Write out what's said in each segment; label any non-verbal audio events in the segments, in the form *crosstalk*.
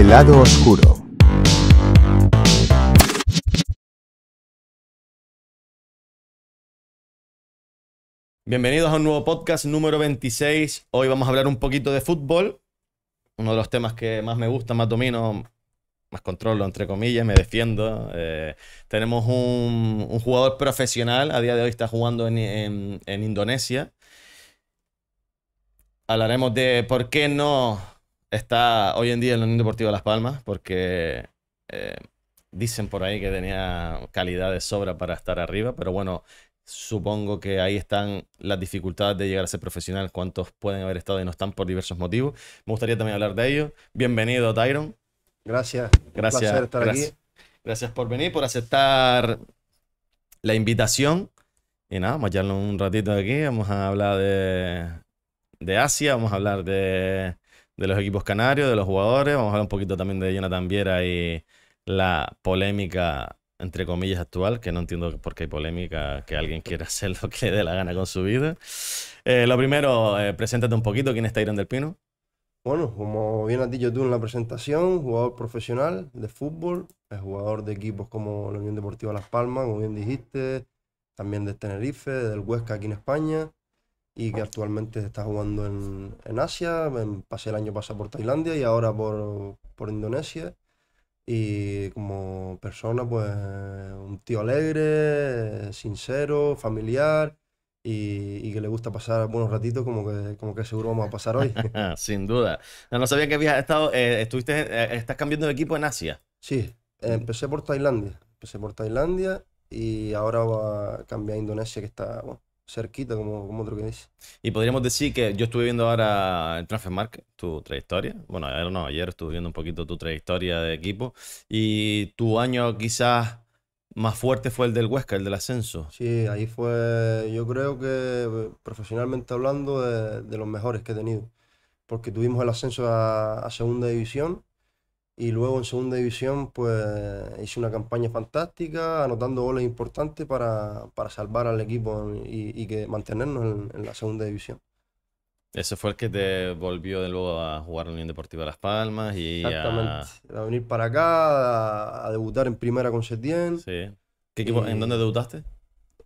El lado oscuro. Bienvenidos a un nuevo podcast número 26. Hoy vamos a hablar un poquito de fútbol. Uno de los temas que más me gusta, más domino, más controlo, entre comillas, me defiendo. Eh, tenemos un, jugador profesional, a día de hoy está jugando en Indonesia. Hablaremos de por qué no está hoy en día en el Unión Deportiva Las Palmas porque eh, dicen por ahí que tenía calidad de sobra para estar arriba, pero bueno, supongo que ahí están las dificultades de llegar a ser profesional, cuántos pueden haber estado y no están por diversos motivos. Me gustaría también hablar de ello. Bienvenido, Tyron. Gracias. Gracias. Un placer estar gracias, aquí. Gracias por venir, por aceptar la invitación. Y nada, vamos a echarlo un ratito aquí. Vamos a hablar de, de Asia, vamos a hablar de de los equipos canarios, de los jugadores. Vamos a hablar un poquito también de Jonathan Viera y la polémica, entre comillas, actual, que no entiendo por qué hay polémica, que alguien quiera *laughs* hacer lo que le dé la gana con su vida. Eh, lo primero, eh, preséntate un poquito, ¿quién está Irán del Pino? Bueno, como bien has dicho tú en la presentación, jugador profesional de fútbol, es jugador de equipos como la Unión Deportiva Las Palmas, como bien dijiste, también de Tenerife, del Huesca aquí en España, y que actualmente está jugando en, en Asia. pasé el año pasado por Tailandia y ahora por, por Indonesia. Y como persona, pues un tío alegre, sincero, familiar y, y, que le gusta pasar buenos ratitos como que, como que seguro vamos a pasar hoy. *laughs* Sin duda. No, sabía que habías estado, eh, estuviste, eh, estás cambiando de equipo en Asia. Sí, empecé por Tailandia. Empecé por Tailandia y ahora va a cambiar a Indonesia, que está, cerquita, como, como otro que dice. Y podríamos decir que yo estuve viendo ahora el Transfer Market tu trayectoria. Bueno, ayer no, ayer estuve viendo un poquito tu trayectoria de equipo. Y tu año quizás más fuerte fue el del Huesca, el del ascenso. Sí, ahí fue, yo creo que profesionalmente hablando, de, los mejores que he tenido. Porque tuvimos el ascenso a segunda división y luego en segunda división, pues hice una campaña fantástica, anotando goles importantes para, salvar al equipo y, que mantenernos en, la segunda división. Ese fue el que te volvió de nuevo a jugar en la Unión Deportiva Las Palmas y Exactamente. A... venir para acá, a, debutar en primera con Setién. Sí. ¿Qué equipo, ¿En dónde debutaste?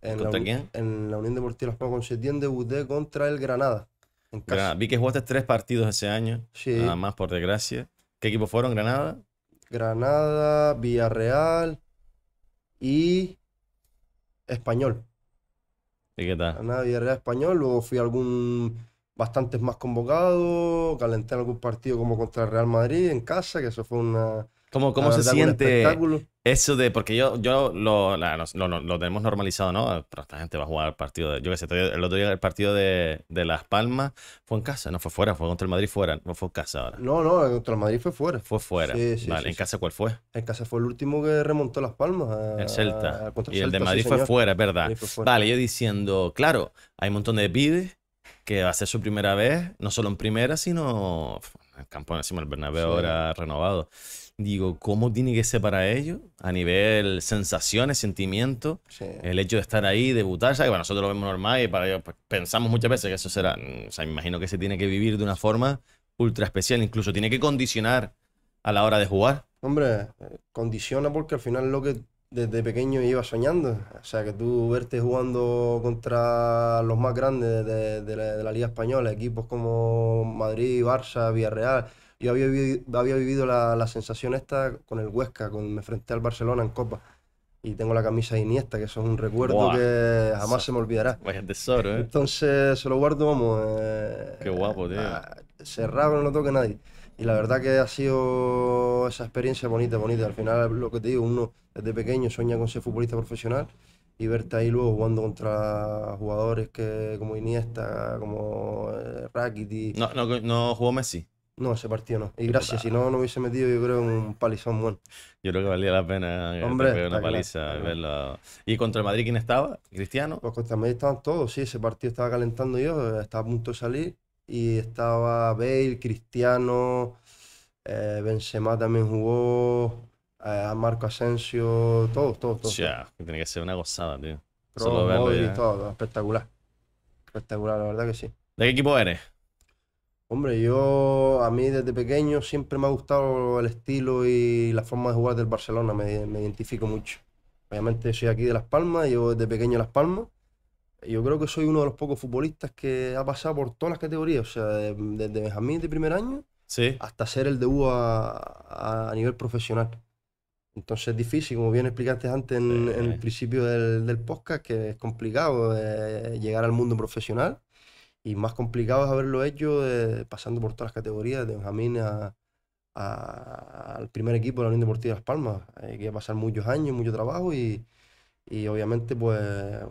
En ¿Contra la, quién? En la Unión Deportiva Las Palmas con Setién debuté contra el Granada. En Granada. Vi que jugaste tres partidos ese año, sí. nada más por desgracia. ¿Qué equipos fueron? Granada. Granada, Villarreal y Español. ¿Y qué tal? Granada, Villarreal, Español. Luego fui a algún bastantes más convocados. Calenté en algún partido como contra el Real Madrid en casa, que eso fue una, ¿Cómo, cómo se siente eso de.? Porque yo, yo lo, lo, tenemos normalizado, ¿no? Pero esta gente va a jugar el partido. De, yo qué sé, el otro día el partido de, de, Las Palmas fue en casa, no fue fuera, fue contra el Madrid fuera, no fue en casa ahora. No, no, contra el Madrid fue fuera. Fue fuera. Sí, sí, vale, ¿en casa cuál fue? En casa fue el último que remontó Las Palmas. el Celta. y el de Madrid fue fuera, es verdad. Vale, yo diciendo, claro, hay un montón de pibes que va a ser su primera vez, no solo en primera, sino en campo encima el Bernabéu ahora renovado digo, ¿cómo tiene que ser para ellos? A nivel sensaciones, sentimientos, el hecho de estar ahí, debutar, que para nosotros lo vemos normal y para ellos pues, pensamos muchas veces que eso será, mm, o sea, me imagino que se tiene que vivir de una forma ultra especial, incluso tiene que condicionar a la hora de jugar. Hombre, condiciona porque al final es lo que desde pequeño iba soñando. O sea, que tú verte jugando contra los más grandes de, de la, Liga Española, equipos como Madrid, Barça, Villarreal, yo había vivido, la, sensación esta con el Huesca, con me enfrenté al Barcelona en Copa. Y tengo la camisa de Iniesta, que eso es un recuerdo que jamás se me olvidará. Vaya tesoro, ¿eh? Entonces se lo guardo, como... Eh, Qué guapo, tío. Ah, cerrado, no lo toque nadie. Y la verdad que ha sido esa experiencia bonita, bonita. Al final, lo que te digo, uno desde pequeño sueña con ser futbolista profesional y verte ahí luego jugando contra jugadores que como Iniesta, como eh, No, no, no jugó Messi. No, ese partido no. Y gracias, si no, no hubiese metido, yo creo, un palizón bueno. Yo creo que valía la pena Hombre, una paliza. ¿Y contra el Madrid quién estaba? ¿Cristiano? Pues contra el Madrid estaban todos, sí. Ese partido estaba calentando yo, estaba a punto de salir. Y estaba Bale, Cristiano, eh, Benzema también jugó, eh, Marco Asensio, todos, todos, todos. Ya, que tiene que ser una gozada, tío. Todo Solo y todo, espectacular. Espectacular, la verdad que sí. ¿De qué equipo eres? Hombre, yo a mí desde pequeño siempre me ha gustado el estilo y la forma de jugar del Barcelona, me, identifico mucho. Obviamente soy aquí de Las Palmas, yo desde pequeño Las Palmas. Yo creo que soy uno de los pocos futbolistas que ha pasado por todas las categorías, o sea, desde Benjamín de primer año sí. hasta ser el debut a, a, nivel profesional. Entonces es difícil, como bien explicaste antes en, el principio del, podcast, que es complicado eh, llegar al mundo profesional y más complicado es haberlo hecho eh, pasando por todas las categorías, de Benjamín a, al primer equipo de la Unión Deportiva de Las Palmas. Hay eh, que pasar muchos años, mucho trabajo y, y obviamente pues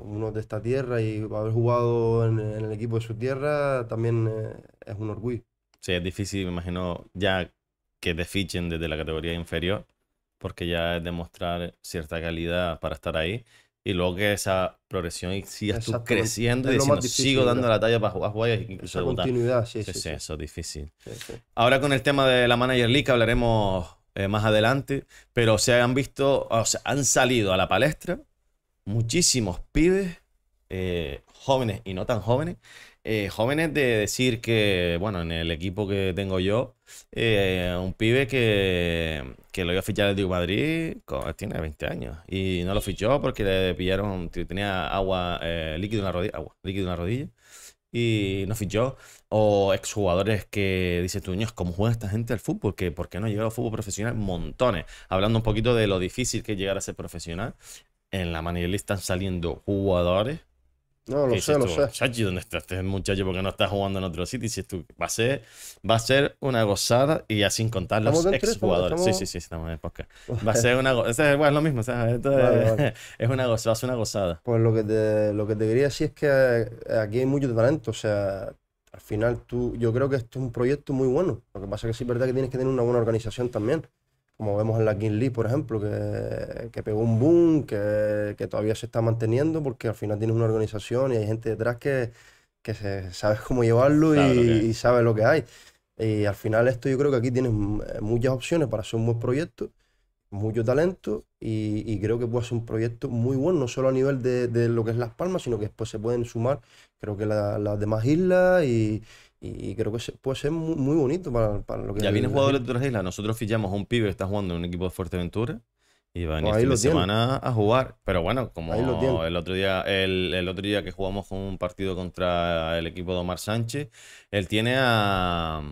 uno de esta tierra y haber jugado en, el equipo de su tierra también eh, es un orgullo. Sí, es difícil, me imagino, ya que te fichen desde la categoría inferior, porque ya es demostrar cierta calidad para estar ahí y luego que esa progresión y sigas tú creciendo y sigo dando la talla para jugar guayas. incluso esa continuidad, sí, sí, Eso es difícil. Ahora con el tema de la Manager League hablaremos eh, más adelante, pero se han visto, o sea, han salido a la palestra muchísimos pibes, eh, jóvenes y no tan jóvenes, eh, jóvenes de decir que, bueno, en el equipo que tengo yo, eh, un pibe que, lo iba a fichar el Diego Madrid, tiene 20 años, y no lo fichó porque le pillaron, tenía agua, eh, líquido en la rodilla, líquido en rodilla, y no fichó. O exjugadores que dices tú, ¿cómo juega esta gente al fútbol? Que ¿Por qué no llega al fútbol profesional? Montones. Hablando un poquito de lo difícil que es llegar a ser profesional, en la manera están saliendo jugadores no, lo sé, lo sé. Chachi, ¿dónde estás este muchacho? Porque no estás jugando en otro sitio. Y si tú, va a ser, va a ser una gozada y ya sin contar los ex-jugadores. Sí, sí, sí, estamos en el *laughs* Va a ser una gozada. Bueno, es lo mismo, ¿sabes? Esto es, *laughs* una gozada, una gozada. Pues lo que te, lo que te quería decir es que eh, aquí hay mucho talento. O sea, al final tú, yo creo que esto es un proyecto muy bueno. Lo que pasa es que sí es verdad que tienes que tener una buena organización también como vemos en la King League, por ejemplo, que, pegó un boom, que, todavía se está manteniendo, porque al final tienes una organización y hay gente detrás que, que se, sabes cómo llevarlo y, sabe lo que hay. Y al final esto yo creo que aquí tienes mm, eh, muchas opciones para hacer un buen proyecto, mucho talento y, creo que puede ser un proyecto muy bueno, no solo a nivel de, lo que es Las Palmas, sino que después se pueden sumar creo que las demás islas y, y creo que puede ser muy, bonito para, lo que... Ya viene jugadores de otras islas. Nosotros fichamos a un pibe que está jugando en un equipo de Fuerteventura y va a venir pues este semana a jugar. Pero bueno, como el otro día el, otro día que jugamos un partido contra el equipo de Omar Sánchez, él tiene a...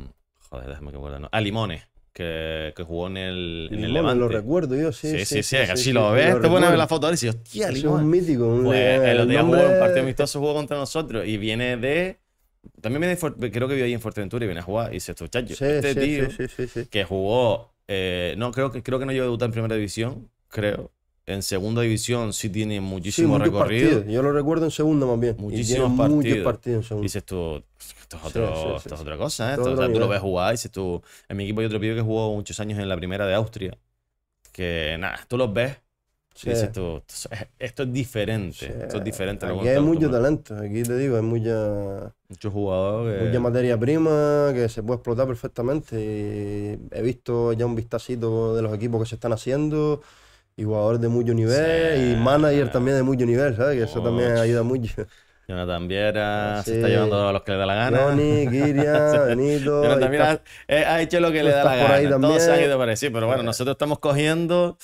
Joder, déjame que acuerdo, ¿no? A Limones. Que, que, jugó en el, en Levante. Lo recuerdo yo, sí. Sí, sí, sí. si lo ves, te este pones a ver la foto ahora y dices, hostia, Limones! Es un mítico. Pues, el otro día jugó un partido amistoso, jugó contra nosotros y viene de también viene creo que vive ahí en Fuerteventura y viene a jugar. Y dice, chacho, este tío que jugó. Eh, no, creo que, creo que no llegó a debutar en primera división, creo. En segunda división sí tiene muchísimo recorrido. Yo lo recuerdo en segunda más bien. Muchísimos partidos. partidos en dices tú, esto es, otra cosa, tú lo ves jugar. tú, en mi equipo hay otro pibe que jugó muchos años en la primera de Austria. Que nada, tú los ves eh, esto, es diferente. es diferente. hay mucho talento. Aquí te digo, hay mucha. Muchos jugadores. Mucha materia prima que se puede explotar perfectamente. he visto ya un vistacito de los equipos que se están haciendo. Y jugadores de mucho nivel. Y manager también de mucho nivel, ¿sabes? Que eso también ayuda mucho. Jonathan Viera, se está llevando a los que le da la gana. Johnny, *laughs* Kiria, Benito. Jonathan Viera eh, ha, hecho lo que le da la gana. Todos se han ido para pero bueno, eh. nosotros estamos cogiendo.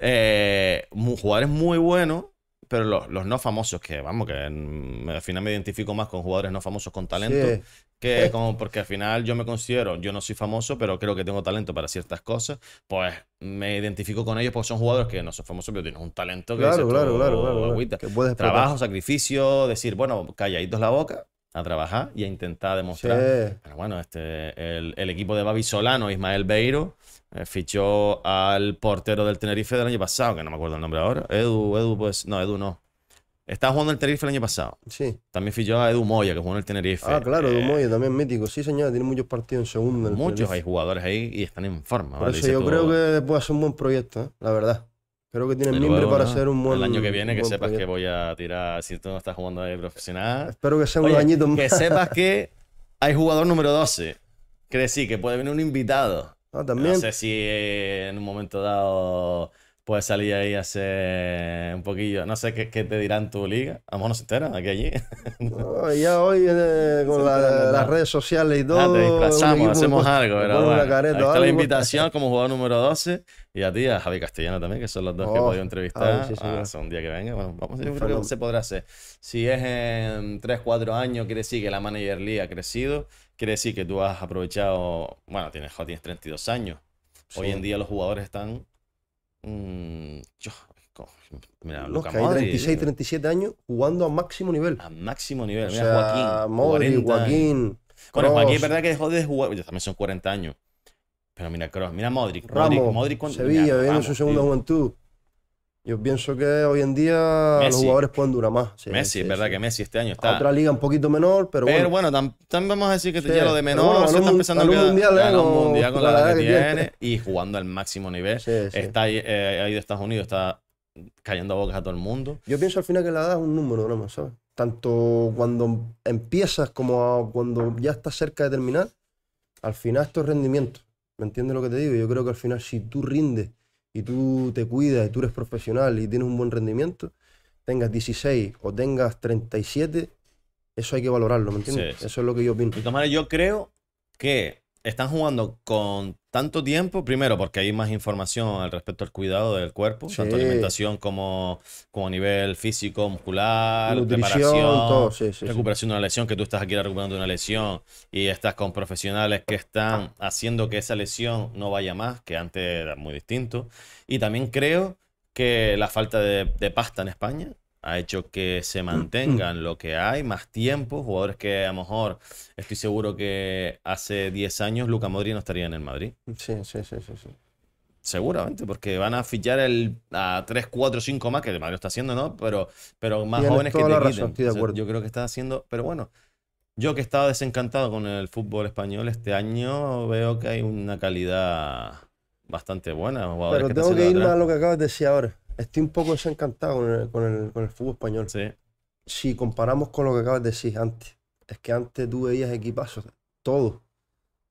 Eh, jugadores muy buenos, pero los, los, no famosos, que vamos, que al final me identifico más con jugadores no famosos con talento, que *laughs* como porque al final yo me considero, yo no soy famoso, pero creo que tengo talento para ciertas cosas, pues me identifico con ellos porque son jugadores que no son famosos, pero tienen un talento que, claro, claro, claro, claro, que Trabajo, sacrificio, decir, bueno, calladitos la boca, a trabajar y a intentar demostrar. Pero bueno, este, el, equipo de Babi Solano, Ismael Beiro, eh, fichó al portero del Tenerife del año pasado, que no me acuerdo el nombre ahora. Edu, Edu, pues, no, Edu no. Estaba jugando el Tenerife el año pasado. Sí. También fichó a Edu Moya, que jugó en el Tenerife. Ah, claro, Edu eh, Moya también mítico. Sí, señor, tiene muchos partidos en segundo. muchos hay jugadores ahí y están en forma. yo creo que puede ser un buen proyecto, ¿eh? la verdad espero que tienes el para ser un buen. El año que viene, que sepas que voy a tirar. Si tú no estás jugando ahí profesional. Espero que sea un añito más. Que sepas que *laughs* hay jugador número 12. Que sí, que puede venir un invitado. Ah, también. No sé si en un momento dado puedes salir ahí a hacer un poquillo. No sé qué, te dirán tu liga. A lo aquí allí. *laughs* ya hoy eh, con las redes sociales y todo. te hacemos algo. la invitación como jugador número 12. Y a ti, a Javi Castellano también, que son los dos que he oh, podido entrevistar. Sí, ah, un día que venga. vamos, a ver se podrá hacer. Si es en 3, 4 años, quiere decir que la Manager League ha crecido. Quiere decir que tú has aprovechado. Bueno, tienes, tienes 32 años. Hoy en día los jugadores están Mm, yo, mira, Luka 36, 37 años jugando a máximo nivel. A máximo nivel. mira, sea, Joaquín. Modric, 40. Joaquín. Bueno, Joaquín es verdad que dejó de jugar. Ya también son 40 años. Pero mira Cross, mira Modric. Ramos, Modric, Modric, Modric Sevilla, viene su segunda tío. juventud. Yo pienso que hoy en día los jugadores pueden durar más. Messi, es verdad que Messi este año está. otra liga un poquito menor, pero, bueno. pero bueno. también vamos a decir que ya lo de menor se empezando a mundial, con la, que, y jugando al máximo nivel. Está ahí, eh, de Estados Unidos, está cayendo a bocas a todo el mundo. Yo pienso al final que la edad es un número, ¿no? ¿sabes? Tanto cuando empiezas como cuando ya estás cerca de terminar, al final esto es rendimiento. ¿Me entiendes lo que te digo? Yo creo que al final, si tú rindes y tú te cuidas y tú eres profesional y tienes un buen rendimiento, tengas 16 o tengas 37, eso hay que valorarlo, ¿me entiendes? Eso es lo que yo opino. De yo creo que están jugando con tanto tiempo, primero porque hay más información al respecto al cuidado del cuerpo, tanto alimentación como, como a nivel físico, muscular, preparación, recuperación de una lesión, que tú estás aquí recuperando una lesión y estás con profesionales que están haciendo que esa lesión no vaya más, que antes era muy distinto. Y también creo que la falta de, de pasta en España ha hecho que se mantengan lo que hay, más tiempo, jugadores que a lo mejor estoy seguro que hace 10 años Luca Modri no estaría en el Madrid. Sí, sí, sí, sí. sí. Seguramente, porque van a fichar el, a 3, 4, 5 más, que el Madrid está haciendo, ¿no? Pero, pero más jóvenes que te Yo creo que está haciendo, pero bueno, yo que estaba desencantado con el fútbol español este año, veo que hay una calidad bastante buena. Pero tengo que ir a lo que acabas de decir ahora estoy un poco desencantado con el, fútbol español. Si comparamos con lo que acabas de decir antes, es que antes tú veías equipazos, todo.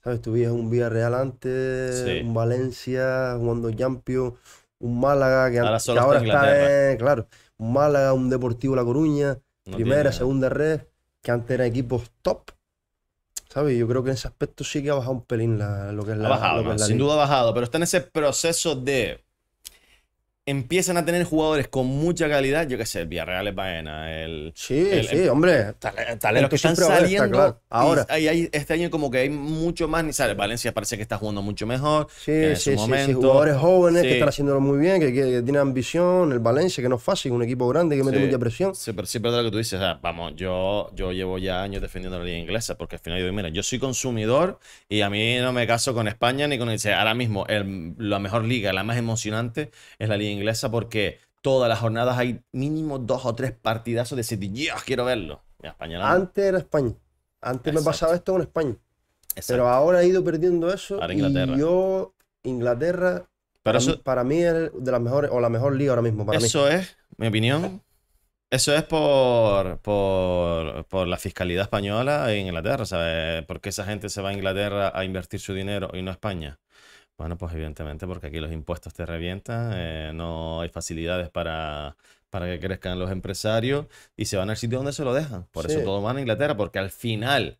¿Sabes? Tú veías un Villarreal antes, un Valencia, jugando Jampio, un Málaga que, ahora, está, en, claro, un Málaga, un Deportivo La Coruña, primera, segunda red, que antes eran equipos top. ¿Sabes? Yo creo que en ese aspecto sí que ha bajado un pelín lo que es la. Ha bajado, sin duda ha bajado, pero está en ese proceso de empiezan a tener jugadores con mucha calidad, yo qué sé, el Villarreal es vaina, el... Sí, sí, hombre, talento que están saliendo Ahora. este año como que hay mucho más, ¿sabes? Valencia parece que está jugando mucho mejor sí, sí, sí, jugadores jóvenes que están haciéndolo muy bien, que, tienen ambición, el Valencia que no es fácil, un equipo grande que mete mucha presión. Sí, pero sí, pero lo que tú dices, vamos, yo, yo llevo ya años defendiendo la liga inglesa, porque al final yo digo, mira, yo soy consumidor y a mí no me caso con España ni con... el ahora mismo la mejor liga, la más emocionante es la liga inglesa inglesa porque todas las jornadas hay mínimo dos o tres partidazos de decir Dios, quiero verlo. Antes era España. Antes me pasaba esto con España. Pero ahora he ido perdiendo eso. Y yo, Inglaterra, para, mí, es de las mejores, o la mejor liga ahora mismo. Para eso es, mi opinión, eso es por, por, por, la fiscalidad española en Inglaterra, ¿sabes? Porque esa gente se va a Inglaterra a invertir su dinero y no a España. Bueno, pues evidentemente porque aquí los impuestos te revientan, eh, no hay facilidades para, para que crezcan los empresarios y se van al sitio donde se lo dejan. Por eso todo van a Inglaterra, porque al final,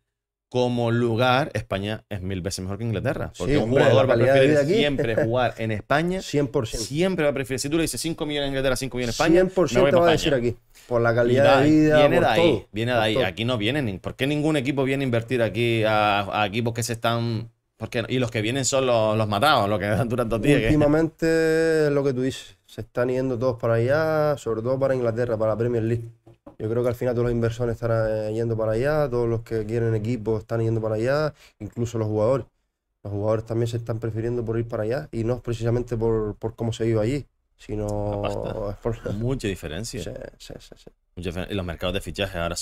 como lugar, España es mil veces mejor que Inglaterra. Porque un jugador va a preferir siempre *laughs* jugar en España. 100%. Siempre va a preferir. Si tú le dices 5 millones en Inglaterra, 5 millones en España. 100% va a decir aquí. Por la calidad de vida. Viene de ahí. viene de ahí. Aquí no viene. ¿Por qué ningún equipo viene a invertir aquí a equipos que se están y los que vienen son los, matados, los que *laughs* duran dos días. Últimamente, lo que tú dices, se están yendo todos para allá, sobre todo para Inglaterra, para la Premier League. Yo creo que al final todos los inversores estarán eh, yendo para allá, todos los que quieren equipos están yendo para allá, incluso los jugadores. Los jugadores también se están prefiriendo por ir para allá y no precisamente por, cómo se vive allí, sino por... *laughs* Mucha diferencia. Sí, sí, sí, Y los mercados de fichaje ahora...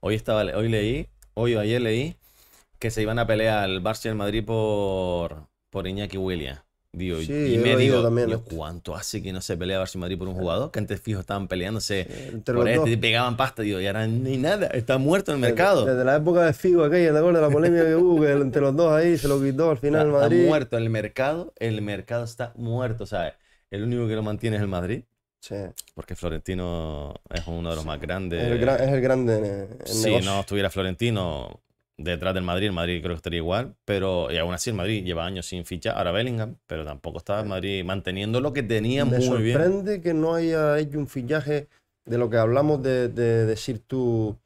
Hoy, estaba, hoy leí, hoy o ayer leí que se iban a pelear el Barça y el Madrid por, por Iñaki Williams. Digo, y me digo, también, ¿cuánto hace que no se pelea Barça y Madrid por un jugador? Que antes fijo estaban peleándose este, y pegaban pasta, digo, y ahora ni nada, está muerto el mercado. Desde, la época de Figo aquella, ¿te acuerdas? La polémica que hubo, entre los dos ahí se lo quitó al final el Madrid. Está muerto el mercado, el mercado está muerto, ¿sabes? El único que lo mantiene es el Madrid. Sí. Porque Florentino es uno de los más grandes. es el grande. En el si no estuviera Florentino, detrás del Madrid. El Madrid creo que estaría igual, pero y aún así el Madrid lleva años sin ficha. Ahora Bellingham, pero tampoco está el Madrid manteniendo lo que tenía muy bien. Me sorprende que no haya hecho un fichaje de lo que hablamos de, decir tú,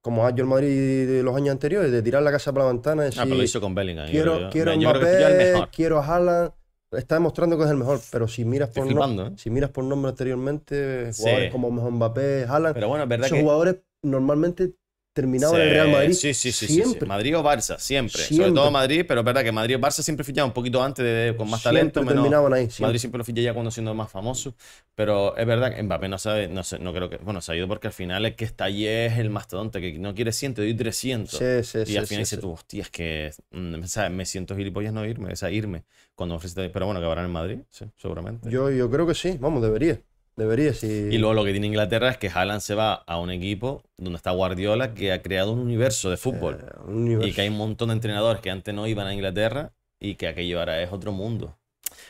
como ha hecho el Madrid de los años anteriores, de tirar la casa por la ventana. ah, pero lo hizo con Bellingham. Quiero, Mbappé, quiero a Haaland está demostrando que es el mejor, pero si miras por, ¿eh? si miras por nombre anteriormente, jugadores como Mbappé, Haaland, pero esos jugadores normalmente terminaba en el Real Madrid. Sí, Siempre. Madrid o Barça, siempre. Sobre todo Madrid, pero es verdad que Madrid o Barça siempre fichaba un poquito antes, con más talento. Madrid siempre lo fichaba ya cuando siendo más famoso. Pero es verdad que Mbappé no sabe, no, sé, no creo que. Bueno, se ha ido porque al final es que está allí es el mastodonte, que no quiere 100, te doy 300. y al final dice tú, hostia, es que mm, ¿sabes? me siento gilipollas no irme, o irme cuando ofrece. Pero bueno, que en Madrid, seguramente. Yo, yo creo que sí, vamos, debería. Debería, Y luego lo que tiene Inglaterra es que Haaland se va a un equipo donde está Guardiola, que ha creado un universo de fútbol. Eh, y que hay un montón de entrenadores que antes no iban a Inglaterra y que aquello ahora es otro mundo.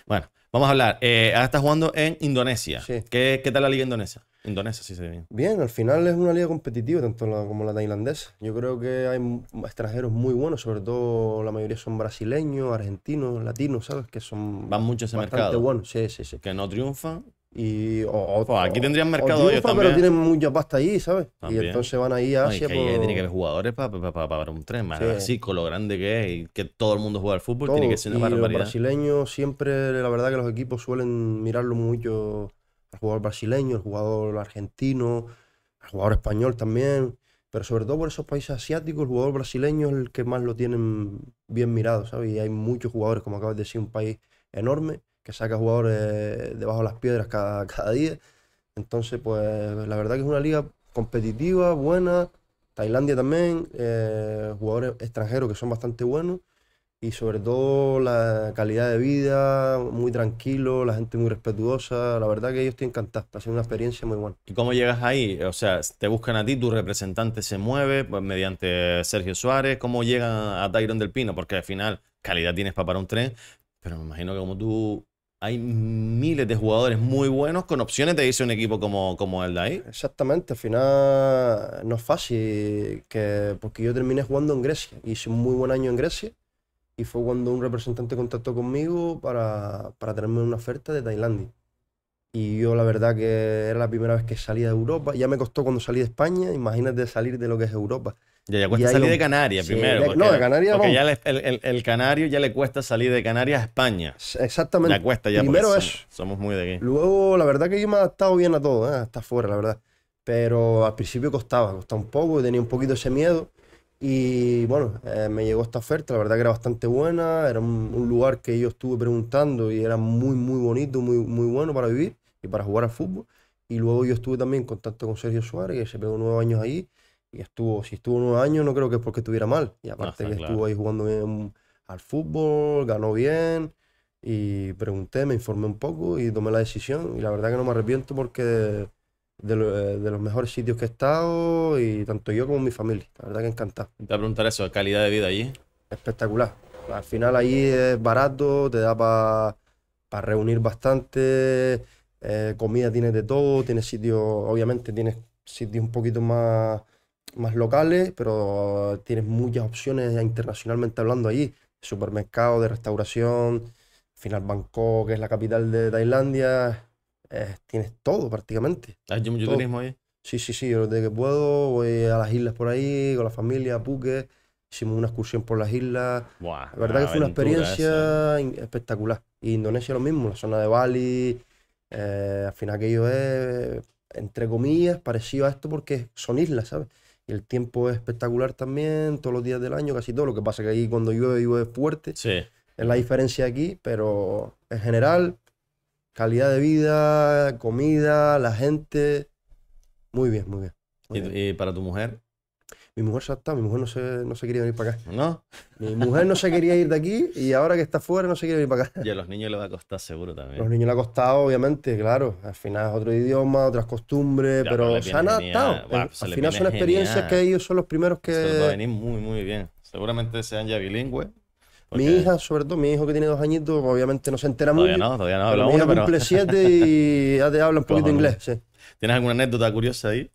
Bueno, vamos a hablar. Eh, ahora está jugando en Indonesia. ¿Qué, tal la liga indonesia? Indonesia, sí se ve bien. Bien, al final es una liga competitiva, tanto como la tailandesa. Yo creo que hay extranjeros muy buenos, sobre todo la mayoría son brasileños, argentinos, latinos, ¿sabes? Que son. Van mucho mercado. Buenos. Que no triunfan, y, o, aquí tendrían mercado Pero tienen mucha pasta ahí, ¿sabes? Y entonces van ahí a Asia. tiene que haber jugadores para un tren, más así, con lo grande que es y que todo el mundo juega al fútbol, tiene que ser una y Los brasileños siempre, la verdad, que los equipos suelen mirarlo mucho al jugador brasileño, al jugador argentino, al jugador español también. Pero sobre todo por esos países asiáticos, el jugador brasileño es el que más lo tienen bien mirado, ¿sabes? Y hay muchos jugadores, como acabas de decir, un país enorme saca jugadores debajo de las piedras cada, día. Entonces, pues la verdad que es una liga competitiva, buena. Tailandia también, eh, jugadores extranjeros que son bastante buenos. Y sobre todo la calidad de vida, muy tranquilo, la gente muy respetuosa. La verdad que ellos estoy encantado. Ha sido una experiencia muy buena. ¿Y cómo llegas ahí? O sea, te buscan a ti, tu representante se mueve pues, mediante Sergio Suárez. ¿Cómo llegan a Tyron del Pino? Porque al final calidad tienes para parar un tren, pero me imagino que como tú hay miles de jugadores muy buenos con opciones de irse a un equipo como, como el de ahí. Exactamente, al final no es fácil, que, porque yo terminé jugando en Grecia, y hice un muy buen año en Grecia y fue cuando un representante contactó conmigo para, para una oferta de Tailandia. Y yo la verdad que era la primera vez que salí de Europa. Ya me costó cuando salí de España, imagínate salir de lo que es Europa. Ya, ya cuesta salir de Canarias primero. no, de Canarias ya el, canario ya le cuesta salir de Canarias a España. Exactamente. La cuesta ya Primero eso. Somos, muy de aquí. Luego, la verdad que yo me he adaptado bien a todo, ¿eh? hasta afuera, la verdad. Pero al principio costaba, costaba un poco, tenía un poquito ese miedo. Y bueno, eh, me llegó esta oferta, la verdad que era bastante buena, era un, un, lugar que yo estuve preguntando y era muy, muy bonito, muy, muy bueno para vivir y para jugar al fútbol. Y luego yo estuve también en contacto con Sergio Suárez, que se pegó nueve años ahí. Y estuvo, si estuvo nueve años, no creo que es porque estuviera mal. Y aparte que estuvo ahí jugando bien al fútbol, ganó bien. Y pregunté, me informé un poco y tomé la decisión. Y la verdad que no me arrepiento porque de, los mejores sitios que he estado, y tanto yo como mi familia. La verdad que encantado. Te voy a preguntar eso, calidad de vida allí. Espectacular. Al final allí es barato, te da para reunir bastante eh, comida tienes de todo, tienes sitios, obviamente tienes sitios un poquito más, más locales, pero tienes muchas opciones internacionalmente hablando allí. Supermercado, de restauración, final Bangkok, que es la capital de Tailandia, eh, tienes todo prácticamente. ¿Hay ah, mucho turismo ahí? Sí, sí, sí, yo desde que puedo voy a las islas por ahí, con la familia, a hicimos una excursión por las islas. la verdad que fue una experiencia espectacular. Indonesia lo mismo, la zona de Bali, eh, al final aquello es, entre comillas, parecido a esto porque son islas, ¿sabes? Y el tiempo es espectacular también, todos los días del año, casi todo. Lo que pasa que ahí cuando llueve, llueve fuerte. Sí. Es la diferencia aquí, pero en general, calidad de vida, comida, la gente, muy bien, muy bien. bien. ¿Y para tu mujer? mi mujer ha adaptado, mi mujer no se, no se quería venir para acá. ¿No? Mi mujer no se quería ir de aquí y ahora que está fuera no se quiere venir para acá. Y a los niños les va a costar seguro también. A Los niños les ha costado, obviamente, claro. Al final es otro idioma, otras costumbres, pero, pues, se han adaptado. al final son experiencias que ellos son los primeros que... Se va a venir muy, muy bien. Seguramente sean ya bilingües. Mi hija, sobre todo, mi hijo que tiene dos añitos, obviamente no se entera todavía No, todavía no, todavía no. Mi hija uno, cumple siete y ya te habla un poquito inglés, sí. ¿Tienes alguna anécdota curiosa ahí?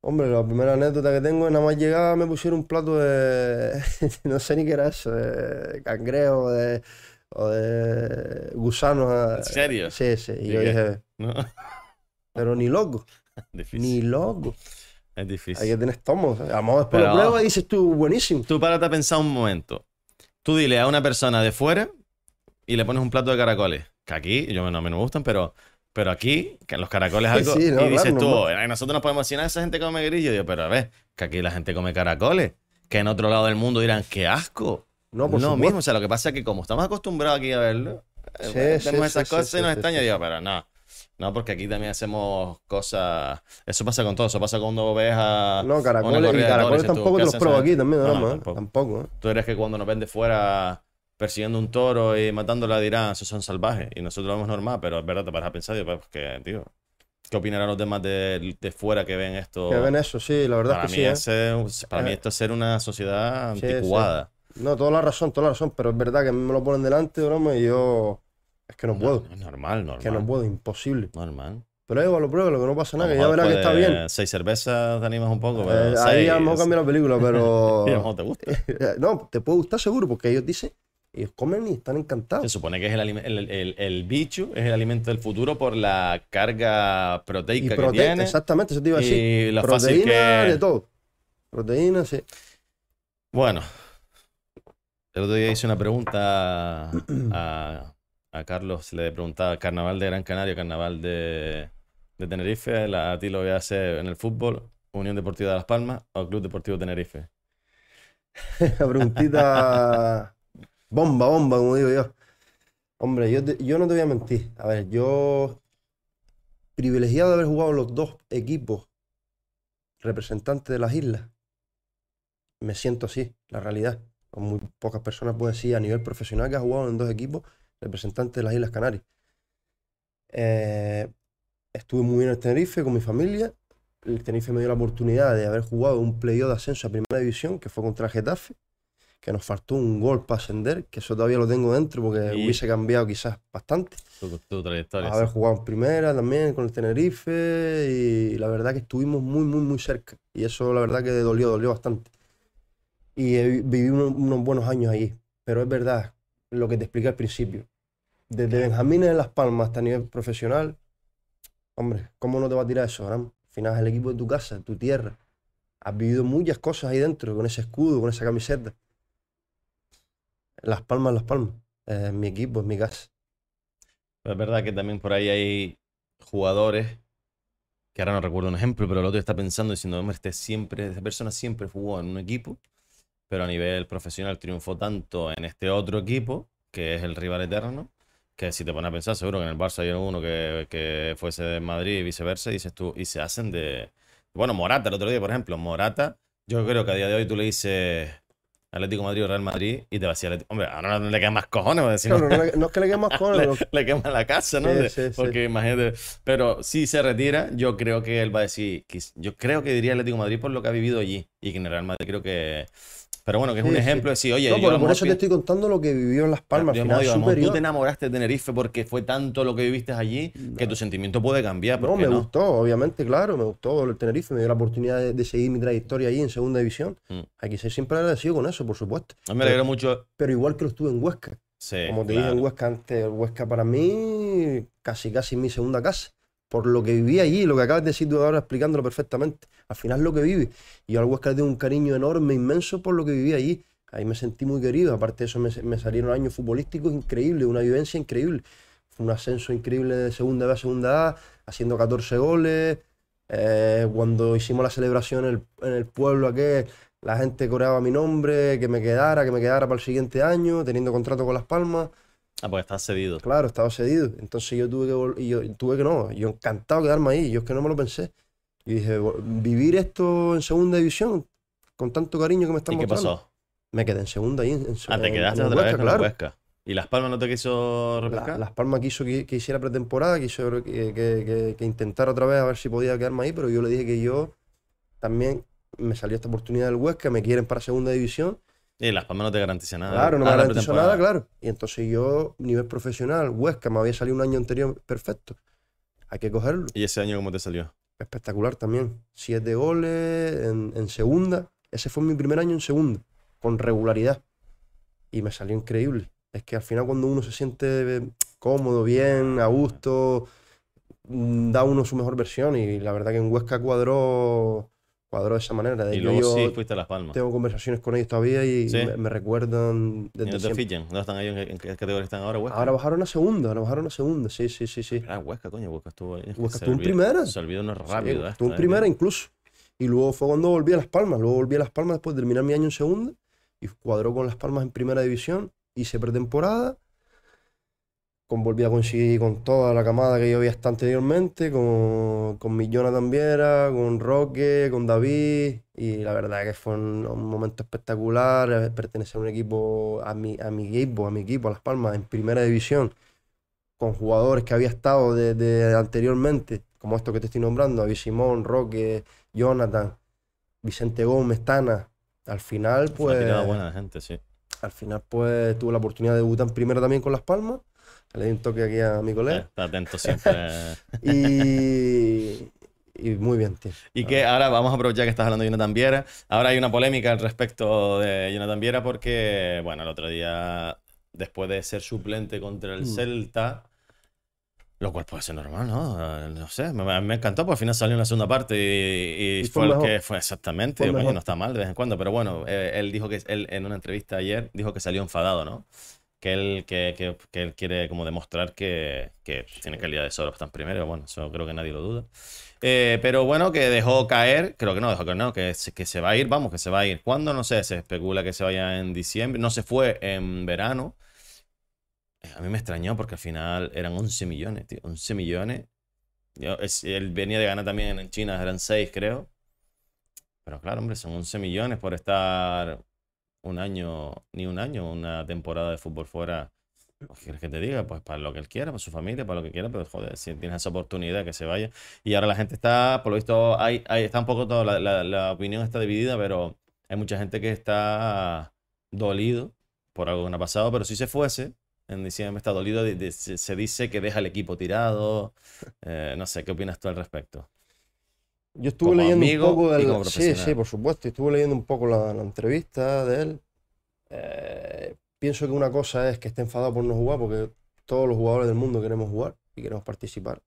Hombre, la primera anécdota que tengo, es nada más llegaba me pusieron un plato de. *laughs* no sé ni qué era eso, de cangrejo, de. o de. gusanos. Ah. ¿En serio? Sí, sí. Y yo dije. Pero ni loco. *laughs* Difícil. Ni loco. Es difícil. Hay que tener estómago. A lo después dices tú, buenísimo. Tú párate a pensar un momento. Tú dile a una persona de fuera y le pones un plato de caracoles. Que aquí, yo no me gustan, pero pero aquí, que en los caracoles algo. y dices tú, nosotros nos podemos decir, ah, esa gente come grillo. Digo, pero a ver, que aquí la gente come caracoles. Que en otro lado del mundo dirán, qué asco. No, por mismo, o sea, lo que pasa es que como estamos acostumbrados aquí a verlo, hacemos eh, tenemos esas cosas y nos extraña. Digo, pero no. No, porque aquí también hacemos cosas. Eso pasa con todo. Eso pasa cuando ves a. No, caracoles. Y caracoles tampoco te los pruebo aquí también, no, tampoco. Tú eres que cuando nos vende fuera persiguiendo un toro y matándola dirán, ah, esos son salvajes. Y nosotros lo vemos normal, pero es verdad, te paras a pensar, pues, que, tío, ¿qué opinarán los demás de, de, fuera que ven esto? Que ven eso, sí, la verdad para es que mí ¿eh? Es, Para mí eh. esto es ser una sociedad anticuada. No, toda la razón, toda la razón, pero es verdad que me lo ponen delante, y yo... Es que no, puedo. es normal, normal. Es que no puedo, imposible. Normal. Pero igual lo pruebo, lo que no pasa nada, que ya verás que pues está bien. Seis cervezas te animas un poco, eh, ahí a lo mejor cambia la película, pero. no *laughs* te gusta. *laughs* no, te puede gustar seguro, porque ellos dicen y comen y están encantados. Se supone que es el, el, el, bicho es el alimento del futuro por la carga proteica, y prote Exactamente, eso te iba a decir. Y Proteína de todo. Proteína, sí. Bueno, el otro día hice una pregunta a, Carlos, le preguntaba carnaval de Gran Canaria, carnaval de, Tenerife, a ti lo voy a hacer en el fútbol, Unión Deportiva de Las Palmas o Club Deportivo Tenerife. la *laughs* preguntita... Bomba, bomba, como digo yo. Hombre, yo, no te voy a mentir. A ver, yo privilegiado de haber jugado los dos equipos representantes de las islas. Me siento así, la realidad. Con muy pocas personas pueden decir a nivel profesional que ha jugado en dos equipos representantes de las Islas Canarias. Eh, estuve muy bien en el Tenerife con mi familia. El Tenerife me dio la oportunidad de haber jugado un playo de ascenso a primera división, que fue contra Getafe que nos faltó un gol para ascender, que eso todavía lo tengo dentro porque hubiese cambiado quizás bastante. Tu, trayectoria. Haber jugado en primera también con el Tenerife y la verdad que estuvimos muy, muy, muy cerca. Y eso la verdad que dolió, dolió bastante. Y vivimos unos, buenos años ahí. Pero es verdad lo que te expliqué al principio. Desde Benjamín en Las Palmas hasta nivel profesional, hombre, ¿cómo no te va a tirar eso, Al final es el equipo de tu casa, tu tierra. Has vivido muchas cosas ahí dentro, con ese escudo, con esa camiseta. Las Palmas, Las Palmas. mi equipo, es mi casa. es verdad que también por ahí hay jugadores, que ahora no recuerdo un ejemplo, pero el otro está pensando diciendo, hombre, este siempre, esta persona siempre jugó en un equipo, pero a nivel profesional triunfó tanto en este otro equipo, que es el rival eterno, que si te pones a pensar, seguro que en el Barça hay uno que, que fuese de Madrid y viceversa, dices tú, y se hacen de... Bueno, Morata el otro día, por ejemplo, Morata, yo creo que a día de hoy tú le dices Atlético Madrid o Real Madrid y te va a decir, hombre, ahora no le quedan más cojones. Va a decir, no, no, es que le más *laughs* cojones. le, quema la casa, ¿no? Porque imagínate. Pero si se retira, yo creo que él va a decir, yo creo que diría Atlético Madrid por lo que ha vivido allí y que en el Real Madrid creo que pero bueno, que es un ejemplo de decir, oye, yo por, eso te estoy contando lo que vivió en Las Palmas. Yo te enamoraste de Tenerife porque fue tanto lo que viviste allí que tu sentimiento puede cambiar. No, me gustó, obviamente, claro, me gustó el Tenerife, me dio la oportunidad de, seguir mi trayectoria allí en Segunda División. Aquí mm. Hay que ser siempre agradecido con eso, por supuesto. A me alegro mucho. Pero igual que lo estuve en Huesca. Sí, Como te dije en Huesca antes, Huesca para mí casi casi mi segunda casa por lo que viví allí, lo que acabas de decir tú ahora explicándolo perfectamente. Al final lo que viví. Y yo al Huesca le tengo un cariño enorme, inmenso por lo que viví allí. Ahí me sentí muy querido. Aparte de eso, me, salieron años futbolísticos increíbles, una vivencia increíble. Fue un ascenso increíble de segunda B a segunda A, haciendo 14 goles. Eh, cuando hicimos la celebración en el, pueblo la gente coreaba mi nombre, que me quedara, que me quedara para el siguiente año, teniendo contrato con Las Palmas. Ah, porque estaba cedido. Claro, estaba cedido. Entonces yo tuve que volver, y yo tuve que no, yo encantado de quedarme ahí, yo es que no me lo pensé. Y dije, vivir esto en segunda división, con tanto cariño que me están ¿Y qué pasó? Me quedé en segunda ahí. En, ah, te quedaste otra vez en la Huesca. ¿Y Las Palmas no te quiso Las Palmas quiso que, que hiciera pretemporada, quiso que, que, que, intentara otra vez a ver si podía quedarme ahí, pero yo le dije que yo también me salió esta oportunidad del Huesca, me quieren para segunda división y Las Palmas no te garantiza nada. Claro, no me nada, claro. Y entonces yo, nivel profesional, Huesca, me había salido un año anterior perfecto. Hay que cogerlo. ¿Y ese año cómo te salió? Espectacular también. Siete goles en, en segunda. Ese fue mi primer año en segunda, con regularidad. Y me salió increíble. Es que al final cuando uno se siente eh, cómodo, bien, a gusto, mm, da uno su mejor versión. Y la verdad que en Huesca cuadró cuadró de esa manera. y luego yo sí fuiste a Las Palmas. Tengo conversaciones con ellos todavía y me, recuerdan. De, ¿Y no ¿Dónde están ellos? ¿En qué categoría están ahora? Huesca? Ahora bajaron a segunda, ahora bajaron a segunda, sí, sí, sí. sí. Ah, Huesca, coño, Huesca estuvo. Huesca estuvo en primera. Se olvidó rápido. estuvo en ¿eh? primera incluso. Y luego fue cuando volví a Las Palmas. Luego volví a Las Palmas después de terminar mi año en segunda y cuadró con Las Palmas en primera división. Hice pretemporada con, volví a coincidir con toda la camada que yo había estado anteriormente, con, con mi Jonathan Viera, con Roque, con David, y la verdad que fue un, momento espectacular eh, pertenecer a un equipo, a mi, a mi equipo, a mi equipo, a Las Palmas, en primera división, con jugadores que había estado desde anteriormente, como estos que te estoy nombrando, David Simón, Roque, Jonathan, Vicente Gómez, Tana. Al final, pues. Una buena gente, sí. Al final, pues, tuve la oportunidad de debutar en primera también con Las Palmas le doy un toque aquí a mi colega. Está atento siempre. *laughs* y, muy bien, tío. Y que ahora vamos a aprovechar que estás hablando de Jonathan Viera. Ahora hay una polémica al respecto de Jonathan Viera porque, bueno, el otro día, después de ser suplente contra el mm. Celta, lo cual puede ser normal, ¿no? No sé, me, encantó porque al final salió en la segunda parte y, fue, lo que fue exactamente. no está mal de vez en cuando, pero bueno, él, eh, él dijo que él en una entrevista ayer dijo que salió enfadado, ¿no? que él, que, él quiere como demostrar que, tiene calidad de solo tan primero. Bueno, eso creo que nadie lo duda. Eh, pero bueno, que dejó caer, creo que no, dejó caer, no, que, que se va a ir, vamos, que se va a ir. ¿Cuándo? No sé, se especula que se vaya en diciembre. No se fue en verano. Eh, a mí me extrañó porque al final eran 11 millones, tío. 11 millones. él venía de ganar también en China, eran 6, creo. Pero claro, hombre, son 11 millones por estar un año, ni un año, una temporada de fútbol fuera. Pues, ¿Quieres que te diga? Pues para lo que él quiera, para su familia, para lo que quiera, pero joder, si tienes esa oportunidad que se vaya. Y ahora la gente está, por lo visto, hay, hay está un poco toda la, opinión está dividida, pero hay mucha gente que está dolido por algo que no ha pasado, pero si se fuese, en diciembre está dolido, se, dice que deja el equipo tirado, eh, no sé, ¿qué opinas tú al respecto? Yo estuve leyendo un poco del, Sí, sí, por supuesto. Estuve leyendo un poco la, entrevista de él. Eh, pienso que una cosa es que esté enfadado por no jugar, porque todos los jugadores del mundo queremos jugar y queremos participar.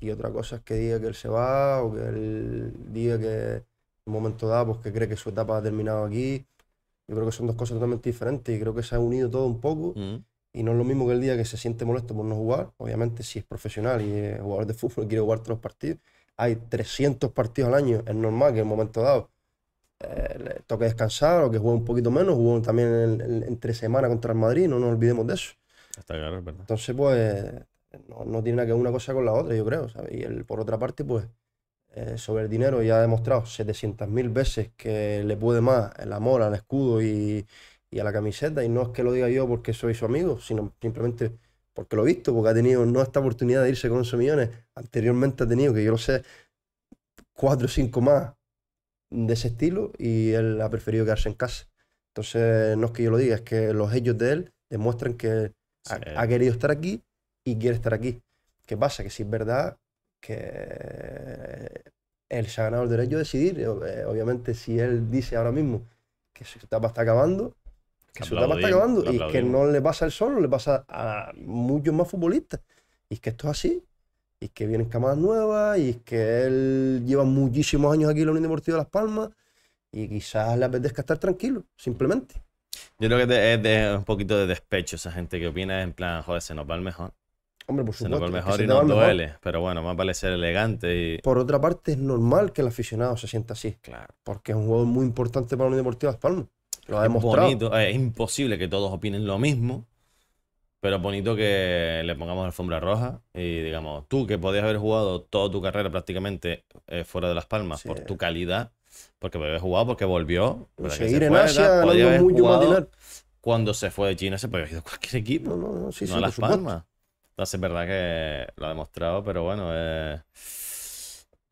Y otra cosa es que diga que él se va o que él diga que en un momento dado pues, que cree que su etapa ha terminado aquí. Yo creo que son dos cosas totalmente diferentes y creo que se ha unido todo un poco. Mm. Y no es lo mismo que el día que se siente molesto por no jugar. Obviamente, si es profesional y es jugador de fútbol quiere jugar todos los partidos hay 300 partidos al año, es normal que en un momento dado eh, toque descansar o que juegue un poquito menos. Jugó también entre semana contra el Madrid, no nos olvidemos de eso. Entonces, pues, no, tiene nada que ver una cosa con la otra, yo creo. Y por otra parte, pues, eh, sobre el dinero ya ha demostrado 700.000 veces que le puede más el amor al escudo y, y a la camiseta. Y no es que lo diga yo porque soy su amigo, sino simplemente porque lo he visto, porque ha tenido no esta oportunidad de irse con 11 millones, anteriormente ha tenido, que yo lo sé, 4 o 5 más de ese estilo y él ha preferido quedarse en casa. Entonces, no es que yo lo diga, es que los hechos de él demuestran que ha, querido estar aquí y quiere estar aquí. ¿Qué pasa? Que si es verdad que él se ha ganado el derecho de decidir, eh, obviamente si él dice ahora mismo que su etapa está acabando, que su está acabando y que no le pasa el solo, le pasa a muchos más futbolistas. Y es que esto es así. Y es que vienen camadas nuevas, y es que él lleva muchísimos años aquí en la Unión Deportiva de Las Palmas, y quizás le apetezca estar tranquilo, simplemente. Yo creo que es de, un poquito de despecho esa gente que opina en plan, joder, se nos va el mejor. Hombre, por supuesto. Se nos va el mejor y nos duele, pero bueno, más vale ser elegante. Y... Por otra parte, es normal que el aficionado se sienta así. Claro. Porque es un juego muy importante para la Unión Deportiva de Las Palmas. Lo Bonito, eh, es imposible que todos opinen lo mismo, pero bonito que le pongamos alfombra roja y digamos, tú que podías haber jugado toda tu carrera prácticamente eh, fuera de Las Palmas por tu calidad, porque haber jugado, porque volvió. Seguir en Asia, Cuando se fue de China se podía haber ido cualquier equipo, no, no, a Las Palmas. Entonces es verdad que lo ha demostrado, pero bueno... Eh,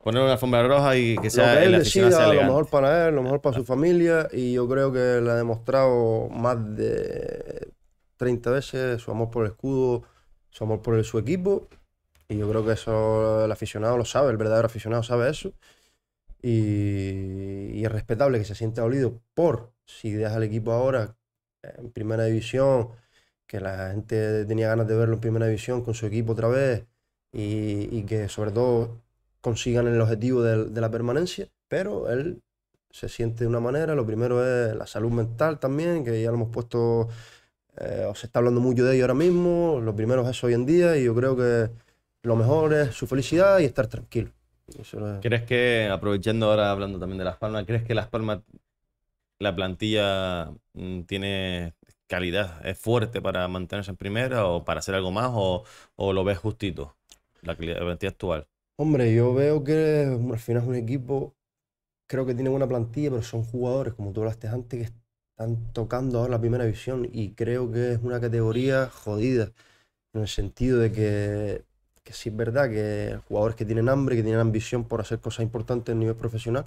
poner una alfombra roja y que sea lo que decida, lo mejor para él, lo mejor para su familia y yo creo que le ha demostrado más de 30 veces su amor por el escudo, su amor por su equipo y yo creo que eso el aficionado lo sabe, el verdadero aficionado sabe eso y, es respetable que se sienta olido por si dejas al equipo ahora en primera división, que la gente tenía ganas de verlo en primera división con su equipo otra vez y que sobre todo consigan el objetivo de, la permanencia, pero él se siente de una manera. Lo primero es la salud mental también, que ya lo hemos puesto, eh, o se está hablando mucho de ello ahora mismo. Lo primero es eso hoy en día y yo creo que lo mejor es su felicidad y estar tranquilo. ¿Crees que, aprovechando ahora hablando también de Las Palmas, ¿crees que Las Palmas, la plantilla mm, tiene calidad, es fuerte para mantenerse en primera o para hacer algo más o, lo ves justito, la, la plantilla actual? Hombre, yo veo que al final es un equipo, creo que tiene buena plantilla, pero son jugadores, como tú hablaste antes, que están tocando ahora la primera división y creo que es una categoría jodida, en el sentido de que, sí es verdad que jugadores que tienen hambre, que tienen ambición por hacer cosas importantes a nivel profesional,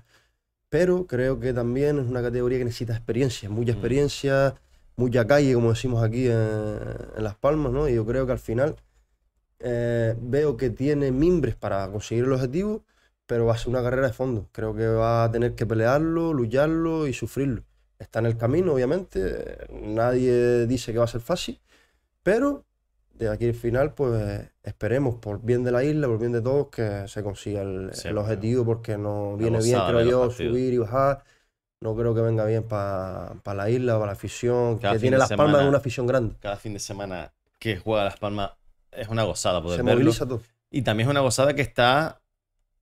pero creo que también es una categoría que necesita experiencia, mucha mm. experiencia, mucha calle, como decimos aquí en, en Las Palmas, ¿no? Y yo creo que al final eh, veo que tiene mimbres para conseguir el objetivo, pero va a ser una carrera de fondo. Creo que va a tener que pelearlo, lucharlo y sufrirlo. Está en el camino, obviamente. Nadie dice que va a ser fácil, pero de aquí al final, pues esperemos, por bien de la isla, por bien de todos, que se consiga el, objetivo, porque no viene bien, creo yo, subir y bajar. No creo que venga bien para la isla, para la afición, que tiene las palmas de una afición grande. Cada fin de semana que juega Las Palmas es una gozada poder verlo. Y también es una gozada que está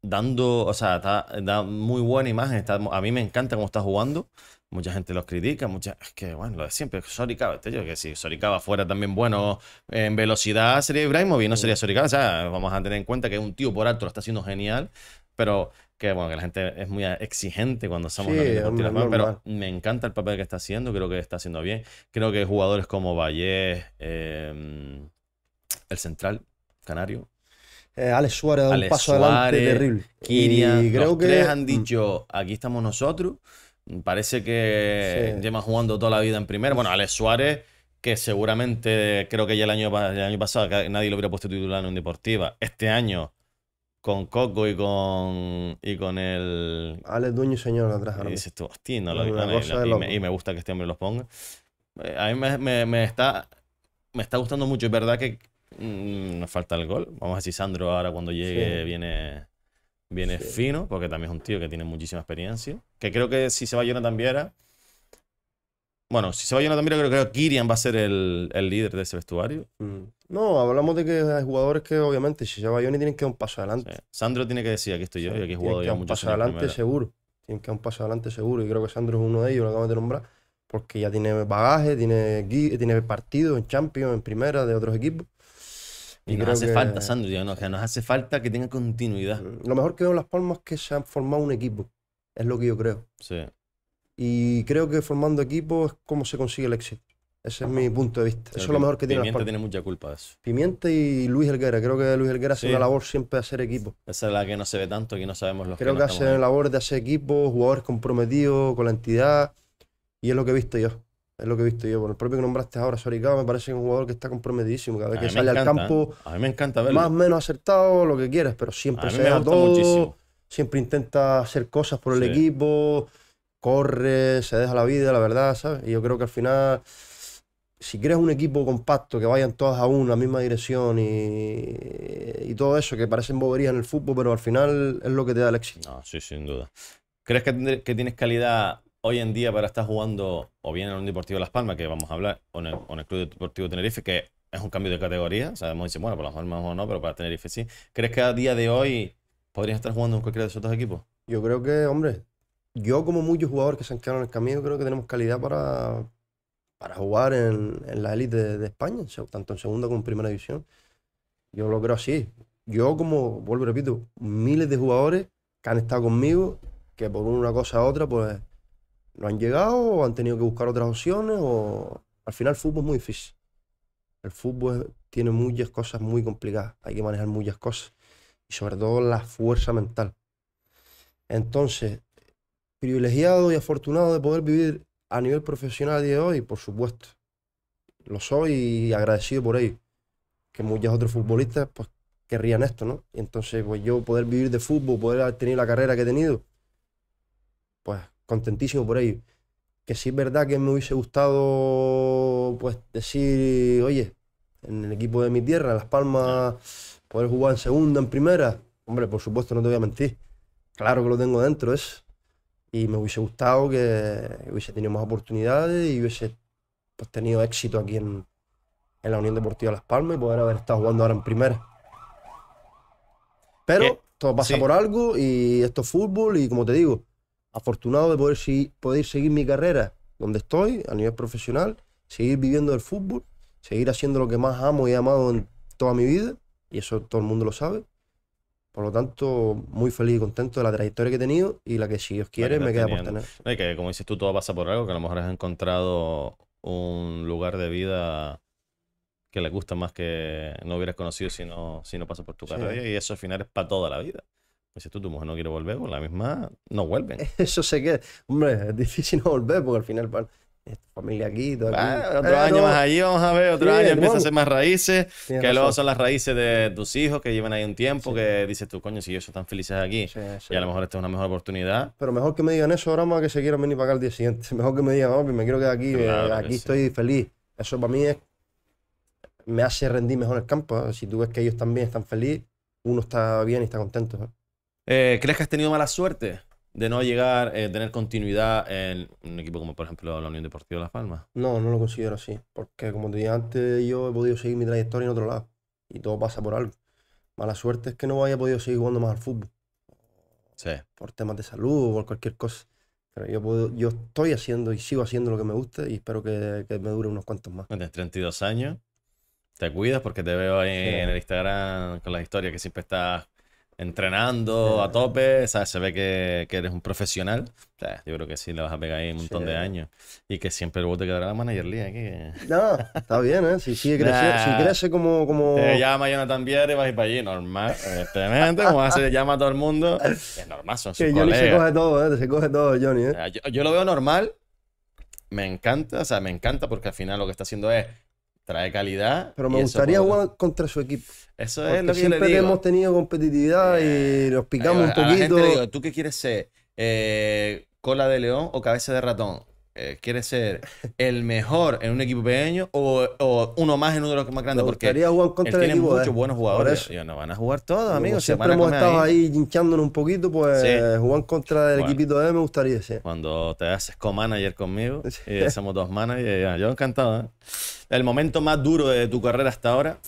dando, o sea, da muy buena imagen. Está, a mí me encanta cómo está jugando. Mucha gente los critica, mucha, es que bueno, lo de siempre, Soricaba, este yo que si Soricaba fuera también bueno en velocidad sería Ibrahimovic, no sería Soricaba, o sea, vamos a tener en cuenta que un tío por alto lo está haciendo genial, pero que bueno, que la gente es muy exigente cuando estamos pero me encanta el papel que está haciendo, creo que está haciendo bien. Creo que jugadores como Valle, em, el central canario. Eh, Alex Suárez un paso adelante terrible. y creo los que... tres han dicho, aquí estamos nosotros. Parece que lleva jugando toda la vida en primera. Bueno, Alex Suárez, que seguramente creo que ya el año, el año pasado nadie lo hubiera puesto titular en un Deportiva. Este año con Coco y con y con el Alex Dueño y señor atrás y no y, me, gusta que este hombre los ponga eh, a mí me, me, me, está me está gustando mucho es verdad que Mm, nos falta el gol. Vamos a ver si Sandro ahora cuando llegue viene, viene fino, porque también es un tío que tiene muchísima experiencia. Que creo que si se va también era Bueno, si se va a Viera, creo, que Kirian va a ser el, líder de ese vestuario. Mm. No, hablamos de que hay jugadores que obviamente si se va Johnny tienen que dar un paso adelante. Sandro tiene que decir, aquí estoy yo y aquí he jugado un paso adelante seguro. tiene que dar un paso adelante seguro y creo que Sandro es uno de ellos, lo acabo de nombrar porque ya tiene bagaje, tiene, tiene partidos en Champions, en primera, de otros equipos. Y, nos hace falta, Sandro, no, nos hace falta que tenga continuidad. Mm, lo mejor que veo en Las Palmas es que se han formado un equipo. Es lo que yo creo. Sí. Y creo que formando equipo es como se consigue el éxito. Ese es mi punto de vista. eso es lo mejor que tiene Pimienta tiene mucha culpa de eso. Pimienta y Luis Helguera. Creo que Luis Helguera hace una labor siempre de hacer equipo. Esa es la que no se ve tanto, que no sabemos los Creo que, que la labor de hacer equipo, jugadores comprometidos con la entidad. Y es lo que he visto yo. Es lo que he visto yo. Por el propio que nombraste ahora, Soricao, me parece un jugador que está comprometidísimo. Cada vez que sale al campo, a me encanta más o menos acertado, lo que quieras, pero siempre se da todo. Siempre intenta hacer cosas por el equipo, corre, se deja la vida, la verdad, ¿sabes? Y yo creo que al final si quieres un equipo compacto, que vayan todas a una, misma dirección y, todo eso, que parecen boberías en el fútbol, pero al final es lo que te da el éxito. sí, sin duda. ¿Crees que tienes calidad hoy en día para estar jugando o bien en un Deportivo de Las Palmas, que vamos a hablar, o en el, Club Deportivo Tenerife, que es un cambio de categoría, o sabemos dice, bueno, por las Palmas o no, pero para Tenerife sí. ¿Crees que a día de hoy podrías estar jugando en cualquiera de esos otros equipos? Yo creo que, hombre, yo como muchos jugadores que se han quedado en el camino, creo que tenemos calidad para, para jugar en, la élite de, de, España, tanto en segunda como en primera división. Yo lo creo así. Yo como, vuelvo y repito, miles de jugadores que han estado conmigo, que por una cosa u otra, pues no han llegado o han tenido que buscar otras opciones o al final el fútbol es muy difícil. El fútbol tiene muchas cosas muy complicadas, hay que manejar muchas cosas y sobre todo la fuerza mental. Entonces, privilegiado y afortunado de poder vivir a nivel profesional de hoy, por supuesto. Lo soy y agradecido por ello. Que muchos otros futbolistas pues querrían esto, ¿no? Y entonces, pues yo poder vivir de fútbol, poder tener la carrera que he tenido, pues contentísimo por ello. Que sí es verdad que me hubiese gustado pues decir, oye, en el equipo de mi tierra, Las Palmas, poder jugar en segunda, en primera. Hombre, por supuesto, no te voy a mentir. Claro que lo tengo dentro, es. Y me hubiese gustado que hubiese tenido más oportunidades y hubiese pues, tenido éxito aquí en, en la Unión Deportiva Las Palmas y poder haber estado jugando ahora en primera. Pero todo pasa por algo y esto es fútbol y como te digo, afortunado de poder, seguir, poder seguir mi carrera donde estoy, a nivel profesional, seguir viviendo del fútbol, seguir haciendo lo que más amo y he amado en toda mi vida, y eso todo el mundo lo sabe. Por lo tanto, muy feliz y contento de la trayectoria que he tenido y la que, si Dios quiere, me queda por tener. que, como dices tú, todo pasa por algo, que a lo mejor has encontrado un lugar de vida que le gusta más que no hubieras conocido si no, si no pasa por tu carrera. Y eso al final es para toda la vida. Pues si tú, tu mujer no quiere volver, pues la misma no vuelven. *laughs* Eso sé que, hombre, es difícil no volver porque al final familia aquí, todo aquí. Otro año más allí, vamos a ver, otro año empieza a hacer más raíces, que luego son las raíces de tus hijos que llevan ahí un tiempo, que dices tú, coño, si ellos están felices aquí, y a lo mejor esta es una mejor oportunidad. Pero mejor que me digan eso ahora más que se quieran venir para acá el día siguiente. *laughs* Mejor que me digan, hombre, oh, me quiero quedar aquí, aquí estoy feliz. Eso para mí es, me hace rendir mejor el campo. Si tú ves que ellos también están felices, uno está bien y está contento. Eh, ¿Crees que has tenido mala suerte de no llegar, eh, tener continuidad en un equipo como, por ejemplo, la Unión Deportiva de Las Palmas? No, no lo considero así. Porque, como te dije antes, yo he podido seguir mi trayectoria en otro lado. Y todo pasa por algo. Mala suerte es que no haya podido seguir jugando más al fútbol. Sí. Por temas de salud o por cualquier cosa. Pero yo, puedo, yo estoy haciendo y sigo haciendo lo que me gusta y espero que, me dure unos cuantos más. Tienes 32 años. Te cuidas porque te veo ahí en el Instagram con las historias que siempre estás entrenando a tope, sea se ve que, que eres un profesional. yo creo que sí, le vas a pegar ahí un montón de años. Y que siempre luego te quedará la manager aquí. No, está bien, ¿eh? Si sigue creciendo, si crece como, como... Te llama Jonathan también y vas a ir para allí, normal. Evidentemente, como hace, llama a todo el mundo. Es normal, son *laughs* Que Johnny se coge todo, ¿eh? Se coge todo, Johnny, ¿eh? yo lo veo normal. Me encanta, o sea, me encanta porque al final lo que está haciendo es trae calidad. Pero me gustaría jugar contra su equipo. Eso es lo que siempre hemos tenido competitividad y eh, nos picamos un poquito. A ¿tú qué quieres ser? Eh, ¿Cola de león o cabeza de ratón? Eh, quieres ser el mejor en un equipo pequeño o, uno más en uno de los más grandes. porque jugar contra muchos eh. buenos jugadores. y no van a jugar todos, amigos. Siempre hemos estado ahí, hinchándonos un poquito, pues jugar jugar contra el equipito de él me gustaría, sí. Cuando te haces co-manager conmigo, y somos dos managers, yo encantado. ¿eh? El momento más duro de tu carrera hasta ahora.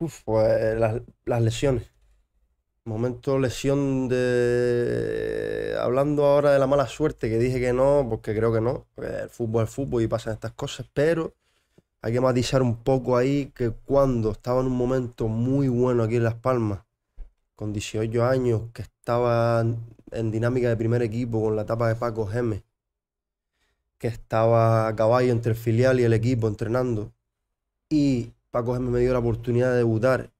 Uf, pues, las lesiones. Momento lesión de... Hablando ahora de la mala suerte, que dije que no, porque creo que no. Porque el fútbol es fútbol y pasan estas cosas, pero hay que matizar un poco ahí que cuando estaba en un momento muy bueno aquí en Las Palmas, con 18 años, que estaba en dinámica de primer equipo con la etapa de Paco M, que estaba a caballo entre el filial y el equipo entrenando, y Paco M me dio la oportunidad de debutar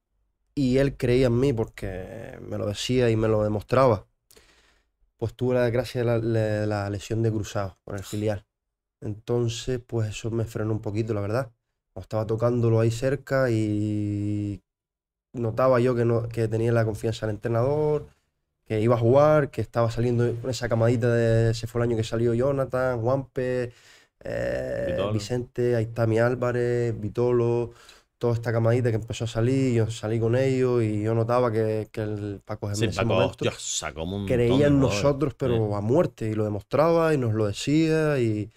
y él creía en mí porque me lo decía y me lo demostraba. Pues tuve la desgracia de la, lesión de cruzado con el filial. Entonces, pues eso me frenó un poquito, la verdad. Estaba tocándolo ahí cerca y notaba yo que, no, que tenía la confianza del entrenador, que iba a jugar, que estaba saliendo con esa camadita de ese fue el año que salió Jonathan, Juanpe, eh, Vicente, ahí está mi Álvarez, Vitolo toda esta camadita que empezó a salir, yo salí con ellos y yo notaba que, que el Paco Gémez sí, sacó un creía en nosotros, pero a muerte, y lo demostraba y nos lo decía. Y,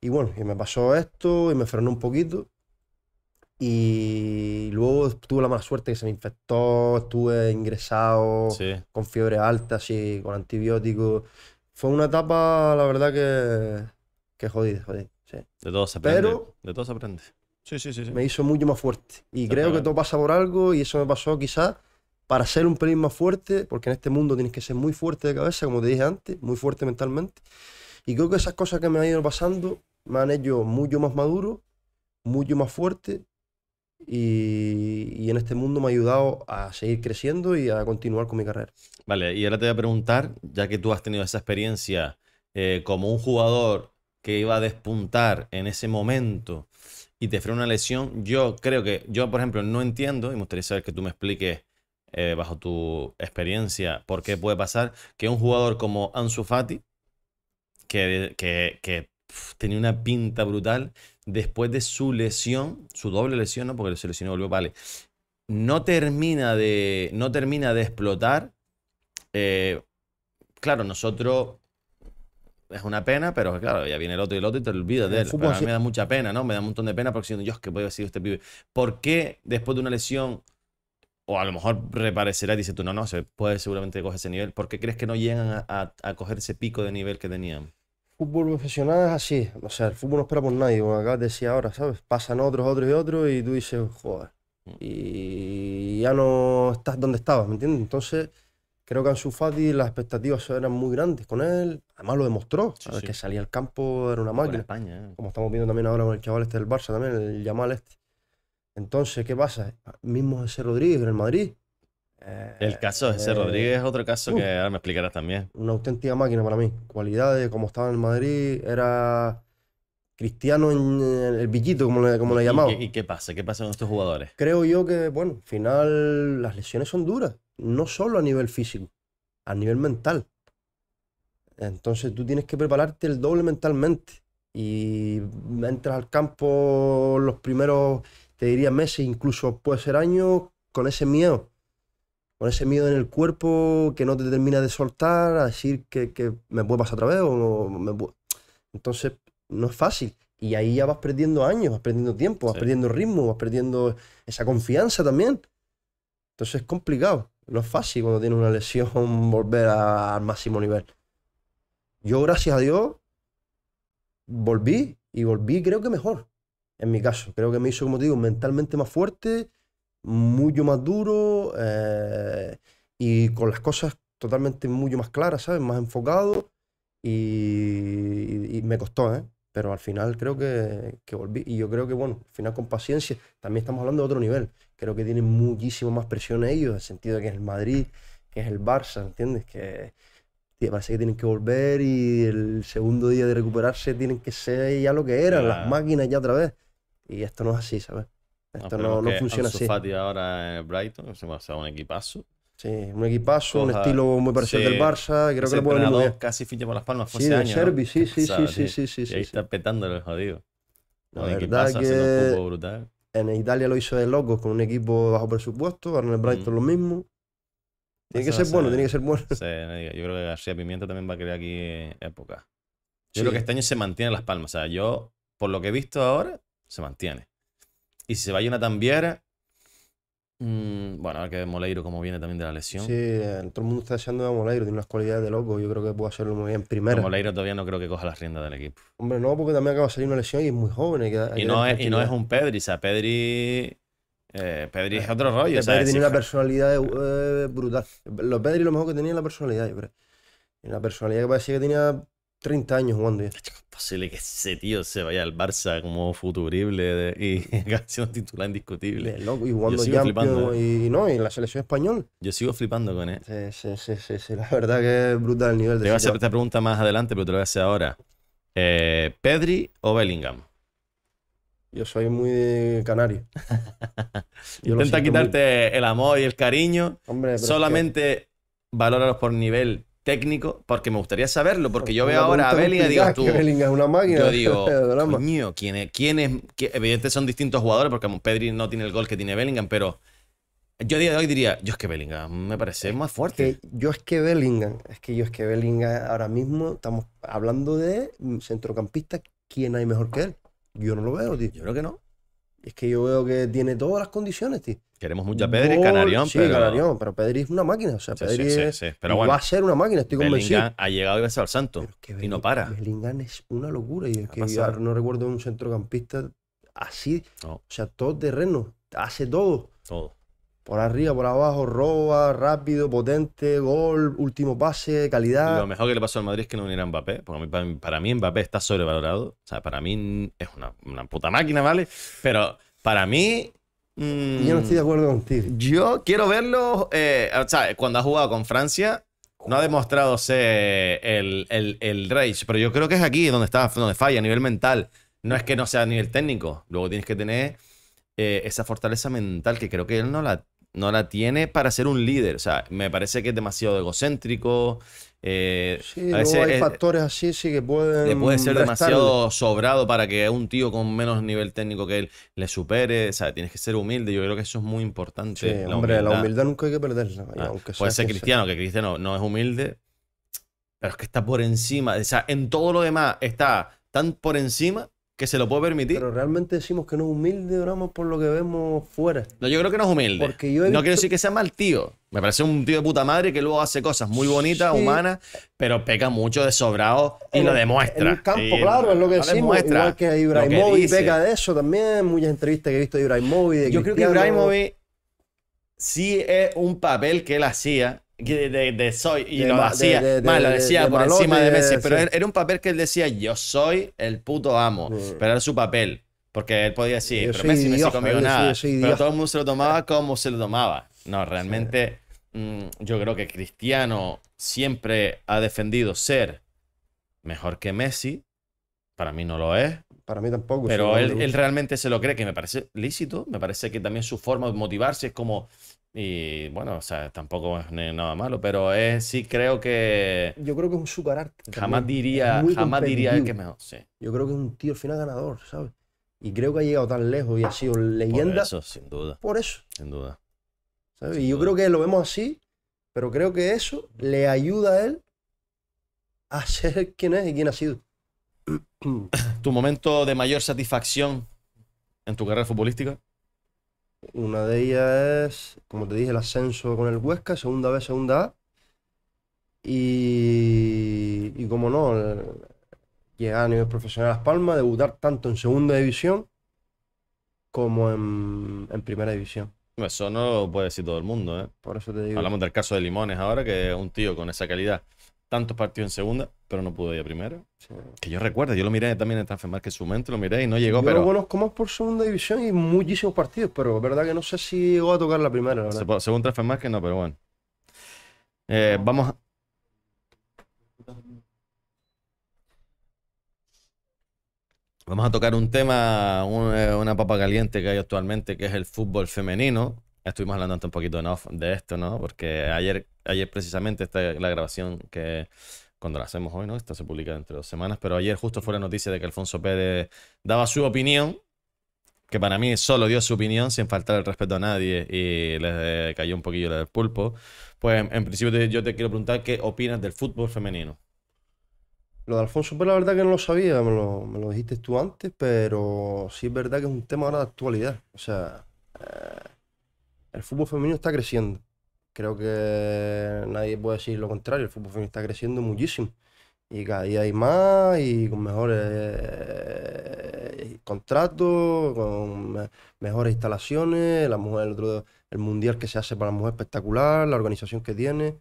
y bueno, y me pasó esto y me frenó un poquito. Y luego tuve la mala suerte que se me infectó, estuve ingresado con fiebre alta, sí, con antibióticos. Fue una etapa, la verdad, que, que Sí. De todo se aprende. de todo se aprende. Sí, sí, sí, sí. Me hizo mucho más fuerte. Y creo que todo pasa por algo y eso me pasó quizás para ser un pelín más fuerte, porque en este mundo tienes que ser muy fuerte de cabeza, como te dije antes, muy fuerte mentalmente. Y creo que esas cosas que me han ido pasando me han hecho mucho más maduro, mucho más fuerte y, en este mundo me ha ayudado a seguir creciendo y a continuar con mi carrera. Vale, y ahora te voy a preguntar, ya que tú has tenido esa experiencia eh, como un jugador que iba a despuntar en ese momento, y te frena una lesión. Yo creo que, yo por ejemplo, no entiendo, y me gustaría saber que tú me expliques eh, bajo tu experiencia por qué puede pasar que un jugador como Ansu Fati, que, que, tenía una pinta brutal, después de su lesión, su doble lesión, ¿no? porque se lesionó volvió, vale, no termina de, no termina de explotar. Eh, claro, nosotros es una pena, pero claro, ya viene el otro y el otro y te olvidas de él. Pero me da mucha pena, ¿no? Me da un montón de pena porque si Dios, que puede haber sido este pibe? ¿Por qué después de una lesión, o a lo mejor reparecerá y dice tú, no, no, se puede seguramente coger ese nivel, ¿por qué crees que no llegan a, coger ese pico de nivel que tenían? Fútbol profesional es así, o sea, el fútbol no espera por nadie, como acá te decía ahora, ¿sabes? Pasan otros, otros y otros y tú dices, joder, mm. y ya no estás donde estabas, ¿me entiendes? Entonces creo que su Fati las expectativas eran muy grandes con él. Además lo demostró. Que salía al campo era una máquina. España, eh. Como estamos viendo también ahora con el chaval este del Barça también, el Yamal este. Entonces, ¿qué pasa? Mismo ese Rodríguez en el Madrid. el eh, caso de ese eh, Rodríguez es otro caso que uh. ahora me explicarás también. Una auténtica máquina para mí. Cualidades, como estaba en el Madrid, era Cristiano en eh, el villito, como le, como llamado. ¿Y, qué, pasa? ¿Qué pasa con estos jugadores? Creo yo que, bueno, al final las lesiones son duras, no solo a nivel físico, a nivel mental. Entonces tú tienes que prepararte el doble mentalmente. Y entras al campo los primeros, te diría meses, incluso puede ser años, con ese miedo. Con ese miedo en el cuerpo que no te termina de soltar, a decir que, que me puede pasar otra vez o me Entonces no es fácil. Y ahí ya vas perdiendo años, vas perdiendo tiempo, vas perdiendo ritmo, vas perdiendo esa confianza también. Entonces es complicado. No es fácil cuando tienes una lesión *laughs* volver al máximo nivel. Yo, gracias a Dios, volví y volví creo que mejor. En mi caso, creo que me hizo, como digo, mentalmente más fuerte, mucho más duro eh, y con las cosas totalmente mucho más claras, ¿sabes? Más enfocado y me costó, ¿eh? Pero al final creo que, que, volví. Y yo creo que, bueno, al final con paciencia, también estamos hablando de otro nivel. Creo que tienen muchísimo más presión ellos, en el sentido de que es el Madrid, que es el Barça, ¿entiendes? Que parece que tienen que volver y el segundo día de recuperarse tienen que ser ya lo que eran, las máquinas ya otra vez. Y esto no es así, ¿sabes? Esto no, no, funciona así. Fati ahora Brighton, se va a un equipazo. Sí, un equipazo, un estilo muy parecido al del Barça. Creo que lo pueden Casi ficha por las palmas sí, de año. sí, sí, sí, sí, sí, sí, ahí está petándolo el jodido. La verdad que En Italia lo hizo de locos con un equipo bajo presupuesto. Arnold en Brighton mm. lo mismo. Tiene que ser bueno, tiene que ser bueno. Sí, yo creo que García Pimienta también va a crear aquí época. Yo creo que este año se mantiene Las Palmas. O sea, yo, por lo que he visto ahora, se mantiene. Y si se va Jonathan Viera, Mm, bueno, ahora que Moleiro como viene también de la lesión. Sí, eh, todo el mundo está deseando a Moleiro, tiene unas cualidades de loco, yo creo que puede hacerlo muy bien primero. Moleiro todavía no creo que coja las riendas del equipo. Hombre, no, porque también acaba de salir una lesión y es muy joven. y, no es, un Pedri, o sea, Pedri... Eh, Pedri es otro eh, rollo. Este Pedri tiene una personalidad brutal. Los Pedri lo mejor que tenía es la personalidad, yo La personalidad que parecía que tenía 30 años jugando ya. Es posible que ese tío se vaya al Barça como futurible y un *laughs* titular indiscutible. y jugando ya y, no, y la selección española. Yo sigo flipando con él. Sí, sí, sí, sí, la verdad que es brutal el nivel de Te voy a hacer esta pregunta más adelante, pero te lo voy a hacer ahora. Eh, ¿Pedri o Bellingham? Yo soy muy canario. *laughs* Intenta quitarte el amor y el cariño. Solamente es por nivel técnico, porque me gustaría saberlo, porque yo veo ahora a Bellingham y digo tú. Bellingham es una máquina. Yo digo, *laughs* mío ¿quién es? son distintos jugadores, porque Pedri no tiene el gol que tiene Bellingham, pero yo día de hoy diría, yo es que Bellingham me parece más fuerte. yo es que Bellingham, es que yo es que Bellingham ahora mismo estamos hablando de centrocampista, ¿quién hay mejor que él? Yo no lo veo, Yo creo que no es que yo veo que tiene todas las condiciones, tío. Queremos mucho a Pedri, Canarión, sí, Canarión, pero Pedri es una máquina, o sea, Pedri va a ser una máquina, estoy convencido. ha llegado y va a ser al santo, y no para. Bellingham es una locura, y es que yo no recuerdo un centrocampista así, o sea, todo terreno, hace todo. Todo por arriba, por abajo, roba, rápido, potente, gol, último pase, calidad. Lo mejor que le pasó al Madrid es que no viniera Mbappé, porque para mí, Mbappé está sobrevalorado. O sea, para mí es una, puta máquina, ¿vale? Pero para mí mm, yo no estoy de acuerdo contigo. Yo quiero verlo. Eh, o sea, cuando ha jugado con Francia, no ha demostrado ser el, el, rage, pero yo creo que es aquí donde, está, donde falla a nivel mental. No es que no sea a nivel técnico. Luego tienes que tener eh, esa fortaleza mental que creo que él no la no la tiene para ser un líder. O sea, me parece que es demasiado egocéntrico. Eh, sí, hay factores así sí que pueden. Le puede ser demasiado sobrado para que un tío con menos nivel técnico que él le supere. O sea, tienes que ser humilde. Yo creo que eso es muy importante. Sí, hombre, la humildad nunca hay que perderla. Ah, puede ser cristiano, que cristiano no es humilde, pero es que está por encima. O sea, en todo lo demás está tan por encima que se lo puede permitir. Pero realmente decimos que no es humilde, oramos por lo que vemos fuera. No, yo creo que no es humilde. Porque No quiero decir que sea mal tío. Me parece un tío de puta madre que luego hace cosas muy bonitas, humanas, pero peca mucho de sobrado y lo demuestra. En el campo, claro, es lo que decimos. Demuestra. Igual que Ibrahimovic peca de eso también. Muchas entrevistas que he visto de Ibrahimovic. De yo creo que Ibrahimovic sí es un papel que él hacía de, soy, y lo hacía, mal lo decía por encima de Messi, pero era un papel que él decía, yo soy el puto amo, mm. pero era su papel, porque él podía decir, pero Messi, Messi conmigo nada, pero todo el mundo se lo tomaba eh. como se lo tomaba. No, realmente mm, yo creo que Cristiano siempre ha defendido ser mejor que Messi, para mí no lo es, para mí tampoco. Pero él, realmente se lo cree, que me parece lícito. Me parece que también su forma de motivarse es como. Y bueno, o sea, tampoco es nada malo, pero es, sí creo que. Yo creo que es un super Jamás diría, jamás diría que es mejor. Yo creo que es un tío al final ganador, ¿sabes? Y creo que ha llegado tan lejos y ha sido leyenda. Por eso, sin duda. Por eso. Sin duda. y yo creo que lo vemos así, pero creo que eso le ayuda a él a *laughs* ser quien es y quien ha sido. ¿Tu momento de mayor satisfacción en tu carrera futbolística? Una de ellas es, como te dije, el ascenso con el Huesca, segunda vez, segunda A. Y, y como no, llegar a nivel profesional a Las Palmas, debutar tanto en segunda división como en, primera división. Eso no lo puede decir todo el mundo, ¿eh? Por eso te digo. Hablamos del caso de Limones ahora, que es un tío con esa calidad, tantos partidos en segunda, pero no pudo ir primero. Que yo recuerdo, yo lo miré también en su momento, lo miré y no llegó, pero... Bueno, como por segunda división y muchísimos partidos, pero verdad que no sé si llegó a tocar la primera, la verdad. Según que no, pero bueno. Eh, vamos a... Vamos a tocar un tema, eh, una papa caliente que hay actualmente, que es el fútbol femenino. Estuvimos hablando antes un poquito de, de esto, ¿no? Porque ayer, ayer precisamente está la grabación que cuando la hacemos hoy, ¿no? Esta se publica dentro de dos semanas, pero ayer justo fue la noticia de que Alfonso Pérez daba su opinión, que para mí solo dio su opinión sin faltar el respeto a nadie y les eh, cayó un poquillo la del pulpo. Pues en principio yo te quiero preguntar qué opinas del fútbol femenino. Lo de Alfonso Pérez, la verdad que no lo sabía, me lo, dijiste tú antes, pero sí es verdad que es un tema ahora de actualidad. O sea, eh, el fútbol femenino está creciendo. Creo que nadie puede decir lo contrario. El fútbol femenino está creciendo muchísimo. Y cada día hay más y con mejores eh, contratos, con mejores instalaciones. La mujer, el, mundial que se hace para la mujer espectacular, la organización que tiene.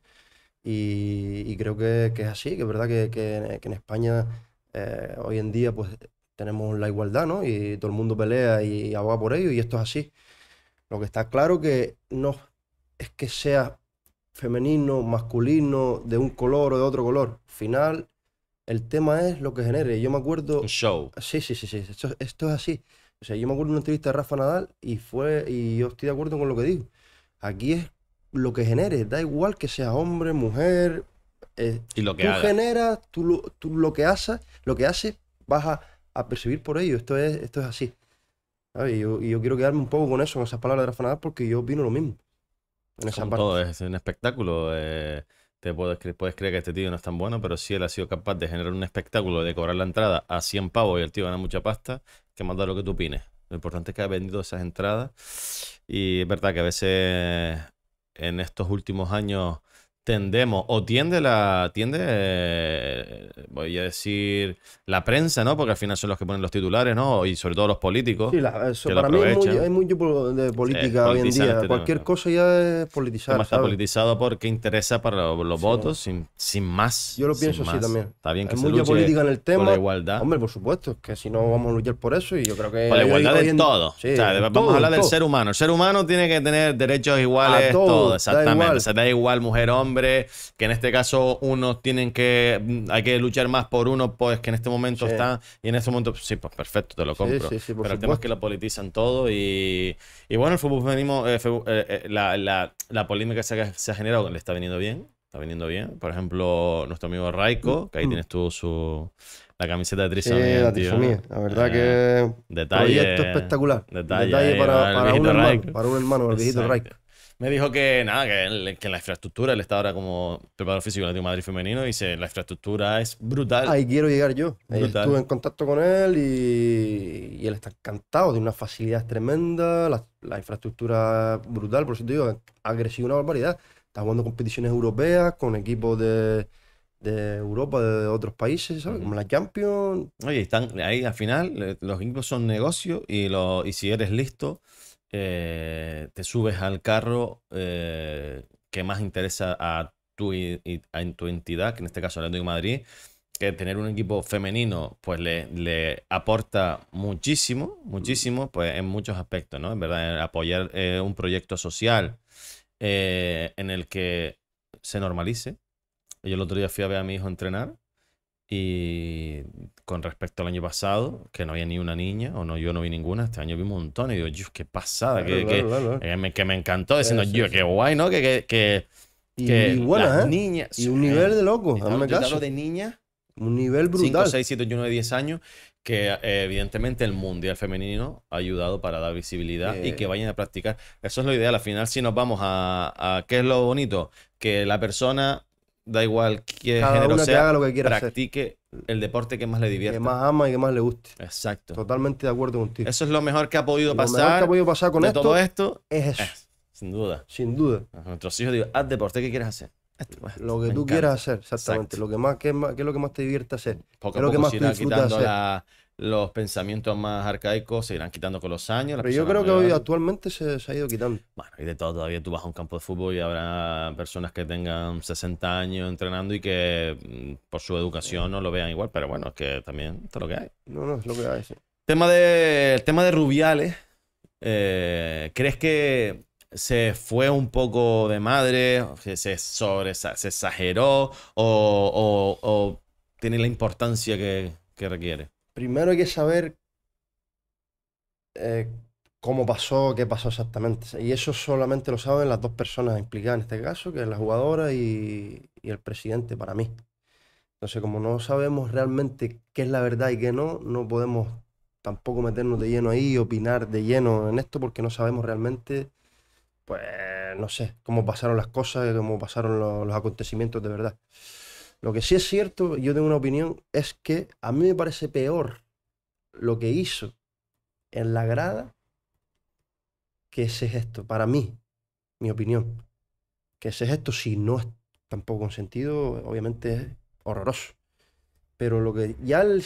Y, creo que, es así, que es verdad que, en España eh, hoy en día pues tenemos la igualdad, ¿no? Y todo el mundo pelea y aboga por ello y esto es así. Lo que está claro que no es que sea femenino, masculino, de un color o de otro color. Final, el tema es lo que genere. Yo me acuerdo. show. Sí, sí, sí, sí. Esto, es así. O sea, yo me acuerdo de una entrevista de Rafa Nadal y fue. Y yo estoy de acuerdo con lo que digo. Aquí es lo que genere. Da igual que sea hombre, mujer. Eh, y lo que tú generas, tú lo, que haces, lo que haces, vas a, percibir por ello. Esto es, esto es así. Y yo, yo, quiero quedarme un poco con eso, con esas palabras de Rafa Nadal, porque yo opino lo mismo. Todo, es un espectáculo. Eh, te puedes, puedes creer que este tío no es tan bueno, pero si sí él ha sido capaz de generar un espectáculo, de cobrar la entrada a 100 pavos y el tío gana mucha pasta, que manda lo que tú opines. Lo importante es que ha vendido esas entradas. Y es verdad que a veces en estos últimos años tendemos, o tiende la, tiende, eh, voy a decir, la prensa, ¿no? Porque al final son los que ponen los titulares, ¿no? Y sobre todo los políticos. para mí hay mucho de política hoy en día. Este Cualquier cosa ya es politizar. Está politizado porque interesa para los, votos, sin, sin, más. Yo lo pienso así también. Está bien que se mucha política en el tema. la igualdad. Hombre, por supuesto, que si no vamos a luchar por eso y yo creo que... Por la igualdad de todo. vamos a hablar del ser humano. El ser humano tiene que tener derechos iguales, a todo, exactamente. se da igual mujer, hombre que en este caso unos tienen que, hay que luchar más por uno, pues que en este momento está, y en este momento, sí, pues perfecto, te lo compro. Pero el tema es que lo politizan todo y, bueno, el fútbol femenino, eh, eh, eh, la, la, la, polémica se ha, generado le está viniendo bien, está viniendo bien. Por ejemplo, nuestro amigo Raiko, que ahí mm. tienes tú su, la camiseta de Trisomía. la la verdad que. Detalle. Proyecto espectacular. Detalle, para, para, un hermano, para, un hermano, el viejito me dijo que nada, que, la infraestructura, él está ahora como preparador físico de Madrid femenino y dice, la infraestructura es brutal. Ahí quiero llegar yo. Estuve en contacto con él y, él está encantado, tiene una facilidad tremenda, la, infraestructura brutal, por eso te digo, ha una barbaridad. Está jugando competiciones europeas con equipos de, de Europa, de otros países, ¿sabes? Como la Champions. Oye, están ahí al final, los equipos son negocio y, lo, y si eres listo eh, te subes al carro eh, que más interesa a tu, a tu entidad, que en este caso hablando de Madrid, que tener un equipo femenino pues le, aporta muchísimo, muchísimo pues en muchos aspectos, ¿no? En verdad, apoyar eh, un proyecto social en el que se normalice. Yo el otro día fui a ver a mi hijo entrenar y con respecto al año pasado, que no había ni una niña, o no, yo no vi ninguna, este año vi un montón y digo, Dios, qué pasada, que, que, que, eh, me, que me encantó, diciendo, yo, qué guay, ¿no? Que, que, y, que ¿eh? niñas... Y un nivel eh, de loco, de niñas... Un nivel brutal. 5, 6, 7, 8, 9, 10 años, que eh, evidentemente el Mundial Femenino ha ayudado para dar visibilidad y que vayan a practicar. Eso es lo ideal. Al final, si nos vamos a, a qué es lo bonito, que la persona da igual qué Cada género sea, que haga lo que quiera practique el deporte que más le divierta. Que más ama y que más le guste. Exacto. Totalmente de acuerdo contigo. Eso es lo mejor que ha podido pasar. Lo mejor que ha podido pasar con todo esto es eso. sin duda. Sin duda. A nuestros hijos digo, haz deporte, ¿qué quieres hacer? Pues, lo que tú quieras hacer, exactamente. Lo que más, qué, es lo que más te divierte hacer? Poco lo que más te hacer. La los pensamientos más arcaicos se irán quitando con los años. Pero yo creo que hoy actualmente se, ha ido quitando. Bueno, y de todo, todavía tú vas a un campo de fútbol y habrá personas que tengan 60 años entrenando y que mm, por su educación no lo vean igual, pero bueno, es que también es lo que hay. No, no, es lo que hay, sí. Tema de, el tema de Rubiales, eh, ¿crees que se fue un poco de madre, se, sobre, se exageró o, tiene la importancia que requiere? primero hay que saber eh, cómo pasó, qué pasó exactamente. Y eso solamente lo saben las dos personas implicadas en este caso, que es la jugadora y, el presidente para mí. Entonces, como no sabemos realmente qué es la verdad y qué no, no podemos tampoco meternos de lleno ahí y opinar de lleno en esto porque no sabemos realmente, pues, no sé, cómo pasaron las cosas, cómo pasaron los acontecimientos de verdad. Lo que sí es cierto, yo tengo una opinión, es que a mí me parece peor lo que hizo en la grada que ese gesto. Para mí, mi opinión, que ese gesto, si no es tampoco un sentido, obviamente es horroroso. Pero lo que ya él,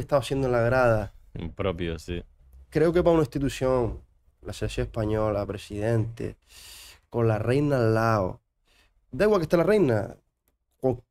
estaba haciendo en la grada. Impropio, sí. Creo que para una institución, la selección española, presidente, con la reina al lado. Da igual que esté la reina,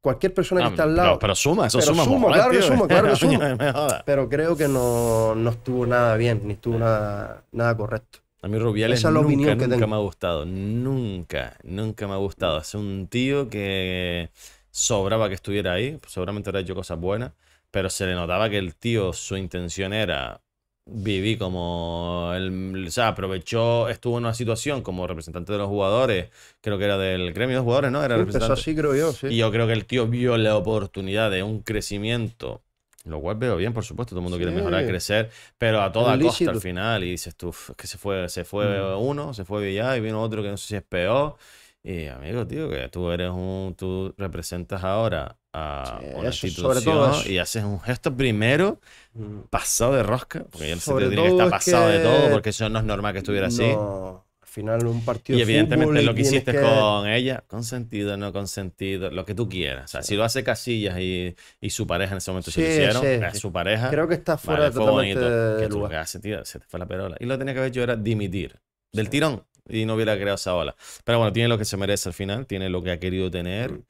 cualquier persona que ah, está al lado. pero, suma, eso suma. claro que *laughs* suma, claro suma. pero creo que no, estuvo nada bien, ni estuvo nada, nada correcto. A mí Rubial es la nunca, que nunca me ha gustado. Nunca, nunca me ha gustado. Es un tío que sobraba que estuviera ahí. Seguramente habrá hecho cosas buenas. Pero se le notaba que el tío, su intención era viví como. él o sea, aprovechó, estuvo en una situación como representante de los jugadores, creo que era del gremio de los jugadores, ¿no? Era pues representante. Así, creo yo, sí. Y yo creo que el tío vio la oportunidad de un crecimiento. Lo cual veo bien, por supuesto, todo el mundo quiere mejorar, crecer, pero a toda costa al final. Y dices tú, que se fue, se fue mm. uno, se fue Villar y vino otro que no sé si es peor. Y amigo, tío, que tú eres un. Tú representas ahora a una y haces un gesto primero mm. pasado de rosca, porque él se diría que está pasado de todo, porque eso no es normal que estuviera así. Al final un partido Y evidentemente lo que hiciste con ella, consentido, no consentido, lo que tú quieras. O sea, si lo hace Casillas y, y, su pareja en ese momento se lo hicieron, su pareja. Creo que está fuera de de ah, que se te fue la perola. Y lo tenía que haber hecho era dimitir del tirón y no hubiera creado esa ola. Pero bueno, tiene lo que se merece al final, tiene lo que ha querido tener. Mm.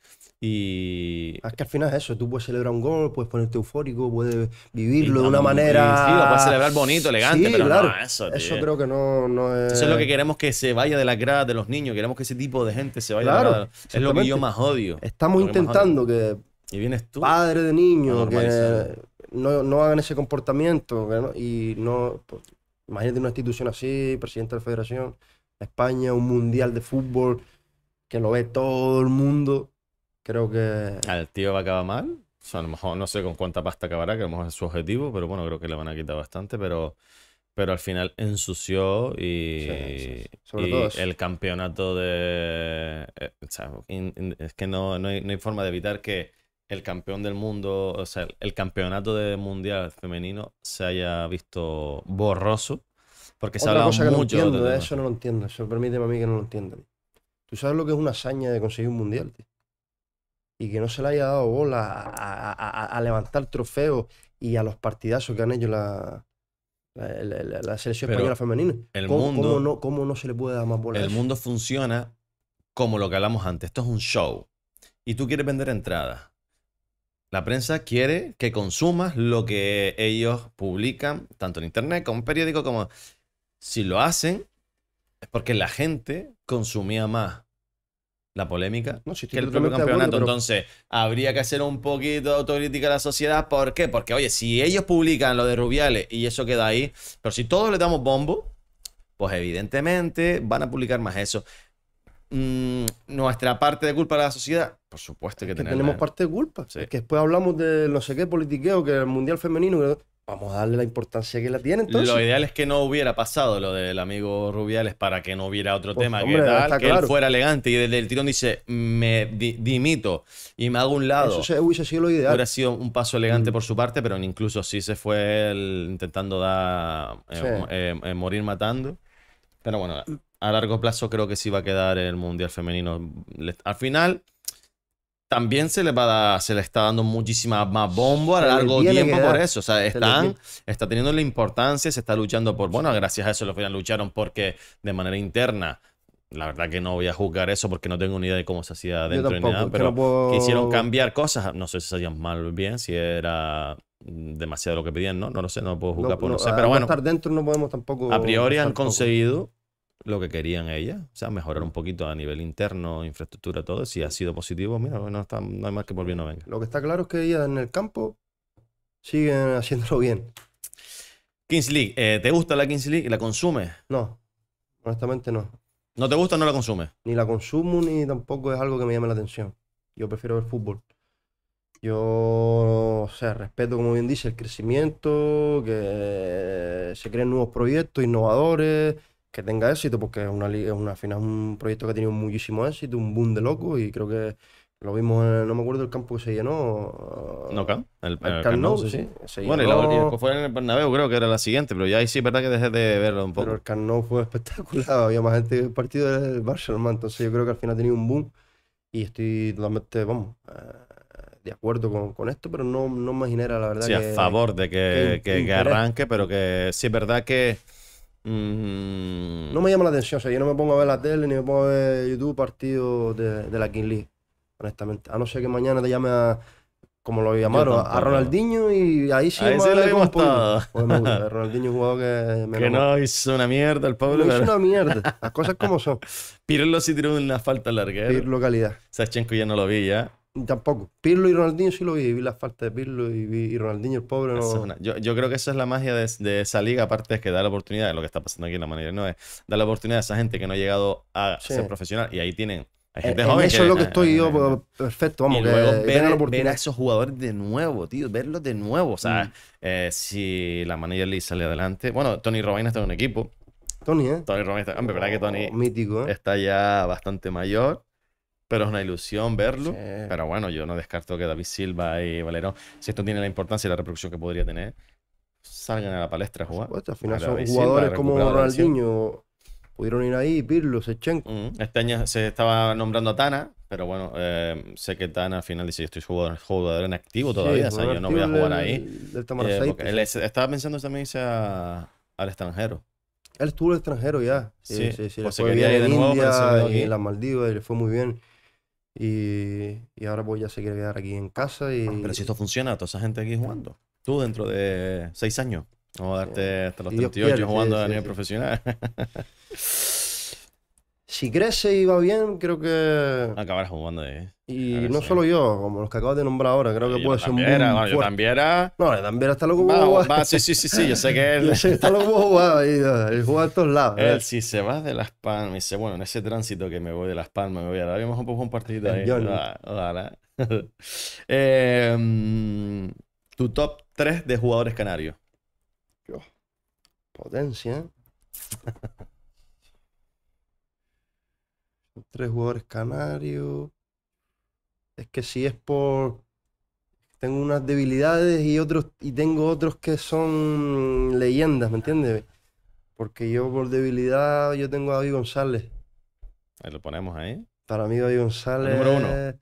Y. Ah, es que al final es eso, tú puedes celebrar un gol, puedes ponerte eufórico, puedes vivirlo de una manera. Sí, puedes celebrar bonito, elegante, pero claro, eso. creo que no, es. Eso es lo que queremos que se vaya de la grada de los niños, queremos que ese tipo de gente se vaya claro, de la grada. Es lo que yo más odio. Estamos intentando que. Y vienes tú. Padre de niños, no, hagan ese comportamiento, y no. Pues, imagínate una institución así, presidente de la federación, España, un mundial de fútbol, que lo ve todo el mundo Creo que. ¿Al tío va a acabar mal? O sea, a lo mejor no sé con cuánta pasta acabará, que a lo mejor es su objetivo, pero bueno, creo que le van a quitar bastante, pero, pero al final ensució y, Sobre todo el campeonato de... Eh, es que no, hay, forma de evitar que el campeón del mundo, o sea, el campeonato de mundial femenino se haya visto borroso, porque se que mucho de eh, eso no lo entiendo, eso permíteme a mí que no lo entienda. ¿Tú sabes lo que es una hazaña de conseguir un mundial, tío? y que no se le haya dado bola a, levantar trofeos y a los partidazos que han hecho la, selección española femenina. El ¿Cómo, mundo, no, se le puede dar más bola? El mundo funciona como lo que hablamos antes. Esto es un show. Y tú quieres vender entradas. La prensa quiere que consumas lo que ellos publican, tanto en internet como en periódico, como si lo hacen, es porque la gente consumía más la polémica, no, si que el propio campeonato. Entonces, habría que hacer un poquito de autocrítica a la sociedad. ¿Por qué? Porque, oye, si ellos publican lo de Rubiales y eso queda ahí, pero si todos le damos bombo, pues evidentemente van a publicar más eso. Mm, nuestra parte de culpa de la sociedad, por supuesto que, tenemos. Tenemos parte de culpa. que después hablamos de no sé qué politiqueo, que el mundial femenino vamos a darle la importancia que la tiene entonces. Lo ideal es que no hubiera pasado lo del amigo Rubiales para que no hubiera otro tema, que, tal, que él fuera elegante y desde el tirón dice, me dimito y me hago un lado. Eso hubiese sido lo ideal. Hubiera sido un paso elegante mm. por su parte, pero incluso sí se fue intentando dar, eh, eh, eh, morir matando. Pero bueno, a largo plazo creo que sí va a quedar el Mundial Femenino. Al final, también se le, va a, se le está dando muchísima más bombo a largo tiempo por eso. O sea, están, está teniendo la importancia, se está luchando por. Bueno, gracias a eso los final lucharon porque de manera interna. La verdad que no voy a juzgar eso porque no tengo ni idea de cómo se hacía dentro ni nada, pero puedo... quisieron cambiar cosas. No sé si se hacían mal o bien, si era demasiado lo que pedían, ¿no? No lo sé, no puedo juzgar por no, pero bueno. estar dentro no podemos tampoco. A priori han conseguido lo que querían ellas, o sea, mejorar un poquito a nivel interno, infraestructura, todo. Si ha sido positivo, mira, no, está, no hay más que por bien no venga. Lo que está claro es que ellas en el campo siguen *laughs* haciéndolo bien. Kings League, eh, ¿te gusta la Kings League? y ¿La consumes? No, honestamente no. ¿No te gusta o no la consumes? Ni la consumo ni tampoco es algo que me llame la atención. Yo prefiero ver fútbol. Yo, o sea, respeto, como bien dice, el crecimiento, que se creen nuevos proyectos, innovadores que tenga éxito, porque es una, una final es un proyecto que ha tenido muchísimo éxito, un boom de locos, y creo que lo vimos, en, no me acuerdo el campo que se llenó. Ah, no, Camp, el, el, Camp sí. bueno, y, la, fue en el Bernabéu, creo que era la siguiente, pero ya ahí sí es verdad que dejé de verlo un poco. Pero el Camp Nou fue *laughs* espectacular, había más gente que el partido del Barcelona, entonces yo creo que al final ha tenido un boom, y estoy totalmente, vamos, eh, de acuerdo con, con, esto, pero no, no me genera la verdad. Sí, a favor de que, que, que arranque, pero que sí es verdad que Mm. No me llama la atención, o sea, yo no me pongo a ver la tele ni me pongo a ver YouTube partidos de, de, la King League, honestamente. A no ser que mañana te llame a, como lo llamaron, a Ronaldinho y ahí sí, me sí lo todo. Pues Ronaldinho Ronaldinho jugador que... Me que no hizo una mierda el Pablo. hizo una mierda, *laughs* las cosas como son. Pirlo sí tiró una falta larga. ¿eh? Pirlo localidad Sachenko ya no lo vi ya. Tampoco. Pirlo y Ronaldinho sí lo vi. Vi la falta de Pirlo y, Ronaldinho, el pobre. No... yo, creo que esa es la magia de, esa liga, aparte es que da la oportunidad, lo que está pasando aquí en la manera, no es la oportunidad a esa gente que no ha llegado a ser profesional y ahí tienen. Hay gente eh, joven. eso es lo que eh, estoy eh, yo, pues, perfecto, vamos. que, ver, ver, a esos jugadores de nuevo, tío, verlos de nuevo. O sea, mm. si la manager Lee sale adelante. Bueno, Tony Robaina está en un equipo. Tony, ¿eh? Tony Robaina está. Hombre, verdad que oh, Tony mítico, está ya bastante mayor pero es una ilusión verlo. Pero bueno, yo no descarto que David Silva y Valero, si esto tiene la importancia y la repercusión que podría tener, salgan a la palestra a jugar. al final son jugadores como Ronaldinho pudieron ir ahí, Pirlo, Sechenko. Mm, este año se estaba nombrando a Tana, pero bueno, eh, sé que Tana al final dice, yo estoy jugador, en activo todavía, o sea, yo no voy a jugar ahí. él eh, estaba pensando también irse al extranjero. Él estuvo extranjero ya. Sí, sí, sí. sí pues se quería India, en las Maldivas y le fue muy bien. Y, y ahora voy ya seguir quedar aquí en casa. Y... Pero si esto funciona, toda esa gente aquí jugando. Tú dentro de seis años. Vamos a darte hasta los 38 jugando a nivel profesional. *laughs* si crece y va bien, creo que. Ah, Acabarás jugando ahí. Eh. Y no solo yo, como los que acabas de nombrar ahora, creo que puede ser muy. Era, también era. No, también está loco va, Sí, sí, sí, sí, yo sé que *laughs* él. yo está loco jugado ahí. él juega a todos lados. Él, eh. si se va de Las Palmas, dice, bueno, en ese tránsito que me voy de Las Palmas, me voy a dar. un poco un partidito ahí. Yo *laughs* eh, em, tu top 3 de jugadores canarios. Yo. Potencia. Eh. *laughs* tres jugadores canarios. Es que si es por. Tengo unas debilidades y otros. Y tengo otros que son leyendas, ¿me entiendes? Porque yo por debilidad yo tengo a David González. Ahí lo ponemos ahí. Para mí David González. número uno.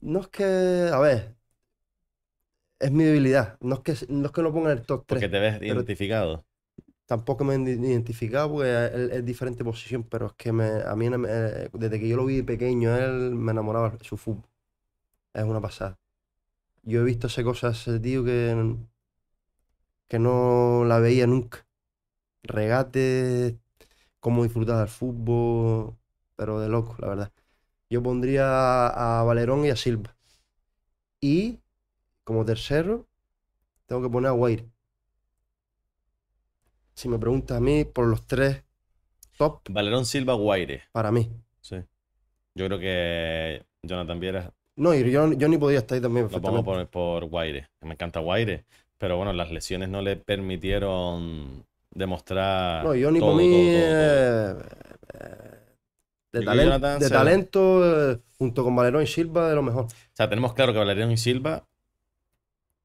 No es que. A ver. Es mi debilidad. No es que no, que lo ponga en el top 3. Porque te ves identificado tampoco me identificado porque es diferente posición, pero es que me, a mí eh, desde que yo lo vi pequeño, él me enamoraba su fútbol. Es una pasada. Yo he visto hacer cosas ese tío que, que no la veía nunca. Regates, cómo disfrutar del fútbol, pero de loco, la verdad. Yo pondría a Valerón y a Silva. Y como tercero, tengo que poner a Guaire si me pregunta a mí, por los tres top. Valerón Silva Guaire. Para mí. Sí. Yo creo que Jonathan Viera. No, yo, yo ni podía estar ahí también. Lo pongo por, por Guaire. Me encanta Guaire. Pero bueno, las lesiones no le permitieron demostrar. No, yo ni por mí. Eh, eh, de, de talento, eh, junto con Valerón y Silva, de lo mejor. O sea, tenemos claro que Valerón y Silva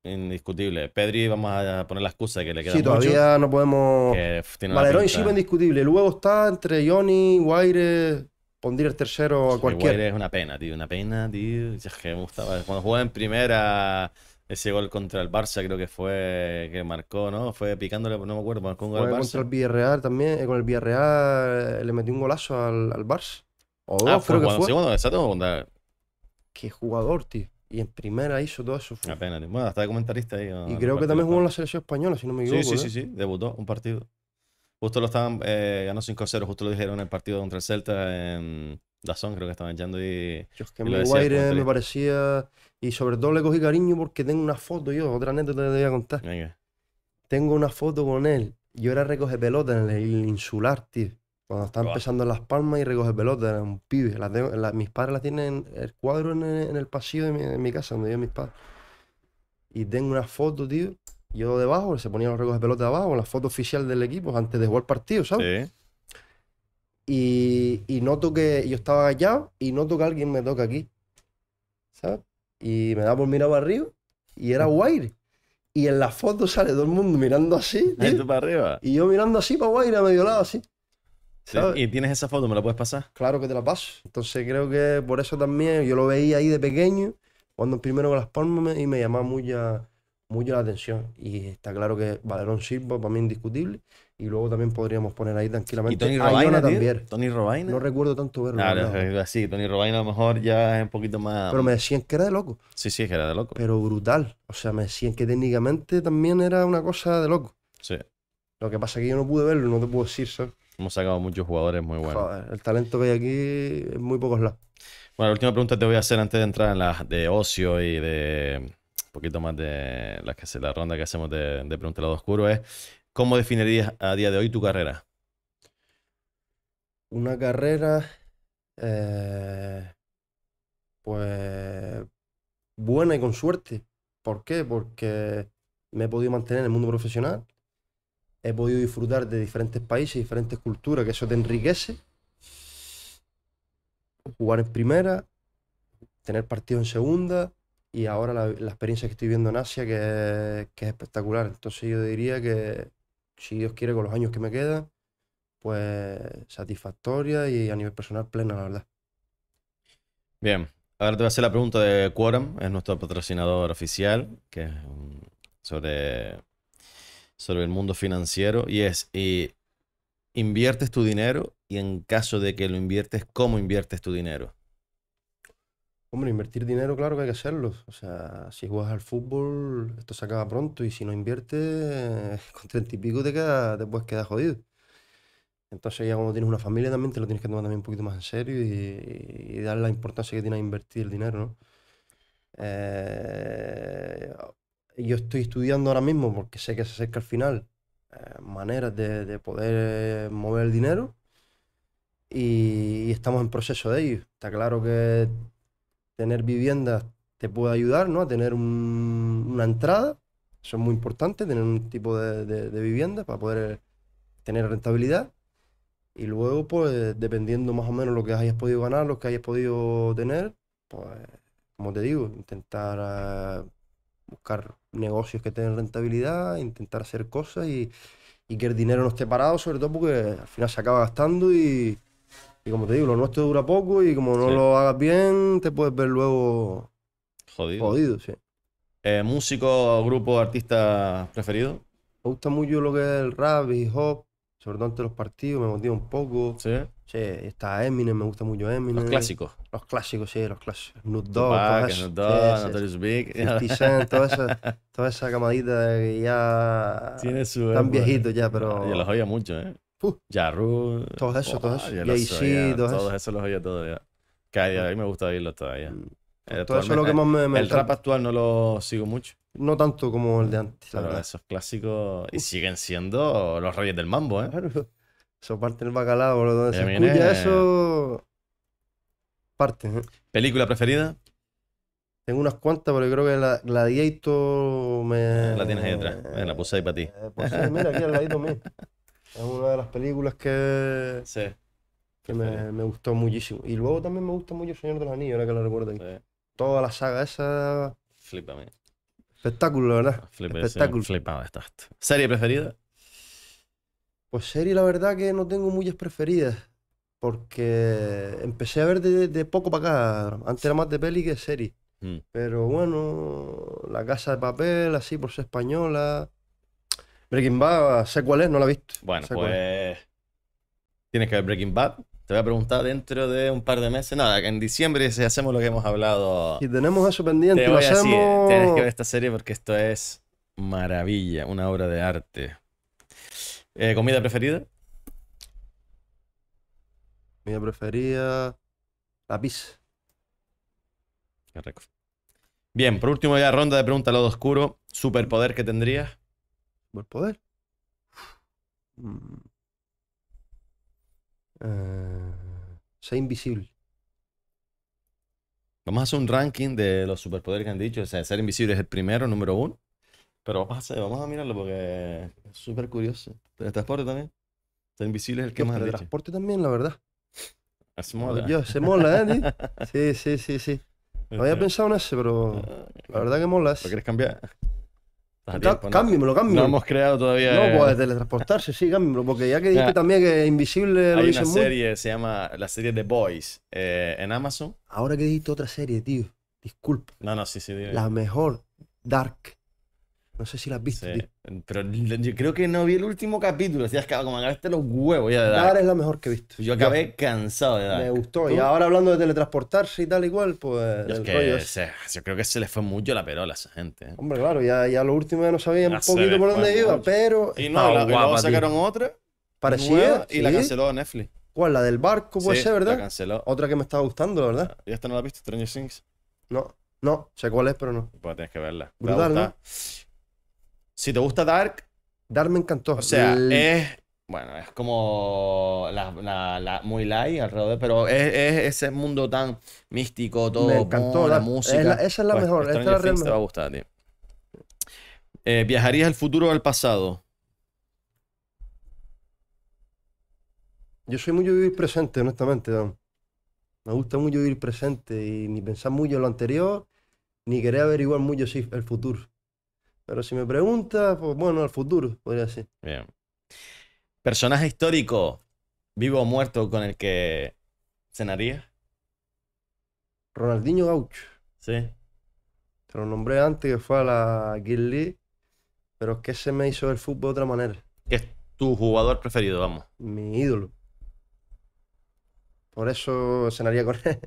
indiscutible. Pedri, vamos a poner la excusa que le queda Sí, todavía no podemos. Valero sí Valerón y indiscutible. Luego está entre Johnny, Guaire, Pondir el tercero a cualquiera. cualquier. Guaire es una pena, tío. Una pena, tío. Es que me gustaba. Cuando jugaba en primera, ese gol contra el Barça, creo que fue que marcó, ¿no? Fue picándole, no me acuerdo, marcó Contra el Villarreal también. Eh, con el Villarreal eh, le metió un golazo al, Barça. O ah, creo fue, que fue. Segundo, exacto, Qué jugador, tío. Y en primera hizo todo eso. Apenas. Bueno, hasta de comentarista ahí. Y creo que también jugó en la selección española, si no me equivoco. Sí, sí, ¿eh? sí, sí, debutó un partido. Justo lo estaban, eh, ganó 5-0, justo lo dijeron en el partido contra el Celta en Dazón, creo que estaban echando y... Yo es que mi guaire me parecía... Y sobre todo le cogí cariño porque tengo una foto yo, otra anécdota te voy a contar. Tengo una foto con él. Yo era recoger pelota en el insular, tío. Cuando estaba empezando en Las Palmas y recoge pelotas, era un pibe. mis padres las tienen en el cuadro en el, pasillo de mi, casa, donde yo mis padres. Y tengo una foto, tío. Yo debajo, se ponían los recoges pelotas abajo, la foto oficial del equipo antes de jugar partido, ¿sabes? Sí. Y, noto que yo estaba callado y noto que alguien me toca aquí. ¿Sabes? Y me da por mirar para arriba y era wire Y en la foto sale todo el mundo mirando así. para arriba? Y yo mirando así para Wire a medio lado, así y tienes esa foto, ¿me la puedes pasar? Claro que te la paso. Entonces creo que por eso también yo lo veía ahí de pequeño, cuando primero con las palmas y me llamaba mucho la atención. Y está claro que Valerón Silva para mí indiscutible. Y luego también podríamos poner ahí tranquilamente. ¿Y Tony Robaina también. Tony Robaina. No recuerdo tanto verlo. Claro, sí, Tony Robaina a lo mejor ya es un poquito más. Pero me decían que era de loco. Sí, sí, que era de loco. Pero brutal. O sea, me decían que técnicamente también era una cosa de loco. Sí. Lo que pasa es que yo no pude verlo, no te puedo decir, ¿sabes? Hemos sacado muchos jugadores muy buenos. el talento que hay aquí es muy pocos lados. Bueno, la última pregunta te voy a hacer antes de entrar en las de ocio y de un poquito más de las que, la ronda que hacemos de, de lado oscuro es, ¿cómo definirías a día de hoy tu carrera? Una carrera, eh, pues, buena y con suerte. ¿Por qué? Porque me he podido mantener en el mundo profesional, he podido disfrutar de diferentes países, diferentes culturas, que eso te enriquece. Jugar en primera, tener partido en segunda y ahora la, experiencia que estoy viendo en Asia que, es espectacular. Entonces yo diría que si Dios quiere con los años que me quedan, pues satisfactoria y a nivel personal plena, la verdad. Bien, ahora te voy a hacer la pregunta de Quorum, es nuestro patrocinador oficial, que es sobre sobre el mundo financiero y es, y eh, inviertes tu dinero y en caso de que lo inviertes, ¿cómo inviertes tu dinero? Hombre, invertir dinero, claro que hay que hacerlo. O sea, si juegas al fútbol, esto se acaba pronto y si no inviertes, *laughs* con treinta y pico te, queda, puedes quedar jodido. Entonces ya cuando tienes una familia también te lo tienes que tomar también un poquito más en serio y, dar la importancia que tiene a invertir el dinero, ¿no? Eh, yo estoy estudiando ahora mismo porque sé que se acerca al final eh, maneras de, poder eh, mover el dinero y, estamos en proceso de ello. Está claro que tener viviendas te puede ayudar ¿no? a tener una entrada, eso es muy importante, tener un tipo de, vivienda para poder tener rentabilidad. Y luego, pues, dependiendo más o menos lo que hayas podido ganar, lo que hayas podido tener, pues, como te digo, intentar eh, buscar negocios que tengan rentabilidad, intentar hacer cosas y, y, que el dinero no esté parado, sobre todo porque al final se acaba gastando y, como te digo, lo nuestro dura poco y como no lo hagas bien, te puedes ver luego jodido. jodido sí. eh, ¿Músico, grupo, artista preferido? Me gusta mucho lo que es el rap, hip hop, sobre todo en los partidos, me motiva un poco. Sí. Sí, está Eminem, me gusta mucho Eminem. Los clásicos. Los clásicos, sí, los clásicos. Nut Dogg, Big. toda esa, toda camadita que ya... Tiene viejitos ya, pero... Ah, yo los oía mucho, ¿eh? Todos esos, todos esos. los oía todos ya. día a mí me gusta oírlos todavía. Mm eso lo que más me, El trap actual no lo sigo mucho. No tanto como el de antes. Claro, esos clásicos. Y siguen siendo los reyes del mambo, ¿eh? Eso parte el bacalao, se escucha eso. Parte. ¿eh? ¿Película preferida? Tengo unas cuantas, pero creo que la Gladiator me. La tienes ahí detrás. la puse ahí para ti. Eh, pues sí, mira, aquí al ladito *laughs* Es una de las películas que. Sí. Que me, gustó muchísimo. Y luego también me gusta mucho El Señor de los Anillos, ahora que la recuerdo toda la saga esa. Flipame. Espectáculo, ¿verdad? Espectáculo. Flipado esta ¿Serie preferida? Pues serie, la verdad que no tengo muchas preferidas. Porque empecé a ver de, poco para acá. Antes era más de peli que serie. Mm. Pero bueno, La Casa de Papel, así por ser española. Breaking Bad, sé cuál es, no la he visto. Bueno, pues. Tienes que ver Breaking Bad. Te voy a preguntar dentro de un par de meses. Nada, que en diciembre si hacemos lo que hemos hablado. Y tenemos eso pendiente. Te voy a que ver esta serie porque esto es maravilla, una obra de arte. Eh, ¿Comida preferida? Comida preferida. La Bien, por último ya ronda de preguntas lado oscuro. ¿Superpoder que tendrías? ¿Superpoder? Mmm... Eh, ser invisible. Vamos a hacer un ranking de los superpoderes que han dicho. O sea, ser invisible es el primero, número uno. Pero vamos a, hacer, vamos a mirarlo porque es súper curioso. ¿El transporte también? Ser invisible es el que más. El transporte también, la verdad. Es mola. se mola, ¿eh? *laughs* Sí, sí, sí, este había pensado en ese, pero ah, la verdad que mola. quieres cambiar? cambio me lo No hemos creado todavía. No, pues eh. teletransportarse, sí, cámbiamelo. Porque ya que dijiste también que Invisible lo Hay una serie, se llama la serie The Boys, eh, en Amazon. Ahora que dijiste otra serie, tío. Disculpa. No, no, sí, sí. tío. La mejor, Dark. No sé si la has visto, Pero yo creo que no vi el último capítulo. has que como acabaste los huevos ya de Dark. Ahora es la mejor que he visto. Yo acabé cansado de Dark. Me gustó. Y ahora hablando de teletransportarse y tal igual, pues. Yo, creo que se le fue mucho la perola a esa gente. ¿eh? Hombre, claro, ya, ya lo último ya no sabía un poquito por dónde iba, pero. Y no, la, luego sacaron otra. Parecía. y la canceló Netflix. ¿Cuál? La del barco, puede ser, ¿verdad? La canceló. Otra que me estaba gustando, verdad. Ah, ¿Y esta no la has visto? Stranger Things. No, no, sé cuál es, pero no. Pues tienes que verla. Brutal, ¿no? Si te gusta Dark. Dark me encantó. O sea, es. Bueno, es como la, muy light alrededor, pero es, ese mundo tan místico, todo. la, música. esa es la mejor. Esta es la te va a gustar, tío. Eh, ¿Viajarías al futuro o al pasado? Yo soy mucho vivir presente, honestamente, Don. Me gusta mucho vivir presente y ni pensar mucho en lo anterior, ni querer averiguar mucho si el futuro. Pero si me preguntas, pues bueno, al futuro, podría ser. Bien. Personaje histórico, vivo o muerto, con el que cenaría. Ronaldinho Gaucho. Sí. Te lo nombré antes que fue a la Guild pero es que se me hizo el fútbol de otra manera. ¿Qué es tu jugador preferido, vamos? Mi ídolo. Por eso cenaría con él.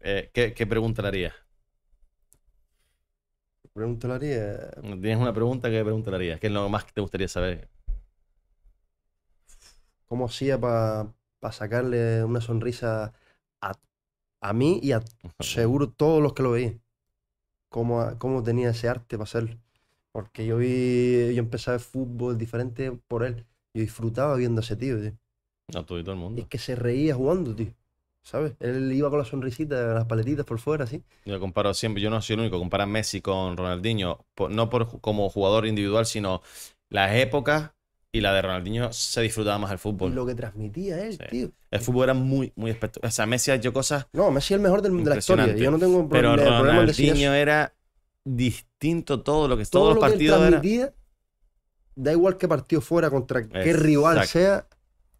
Eh, ¿qué, pregunta le preguntaría Tienes una pregunta que preguntarías, que es lo más que te gustaría saber? ¿Cómo hacía para sacarle una sonrisa a, mí y a *laughs* seguro todos los que lo veían? ¿Cómo, tenía ese arte para hacerlo? Porque yo vi, yo empecé a ver fútbol diferente por él. Yo disfrutaba viendo a ese tío, tío. A todo y todo el mundo. Y es que se reía jugando, tío. ¿sabes? Él iba con la sonrisita, las paletitas por fuera, así. Yo comparo siempre, yo no soy el único, compara Messi con Ronaldinho, no por, como jugador individual, sino las épocas y la de Ronaldinho se disfrutaba más el fútbol. Lo que transmitía él, tío. El fútbol era muy, muy espectacular. O sea, Messi ha hecho cosas. No, Messi es el mejor de la historia. Yo no tengo problema, Pero Ronaldinho era distinto todo lo que todo todos los partidos que él Da igual qué partido fuera, contra qué rival sea,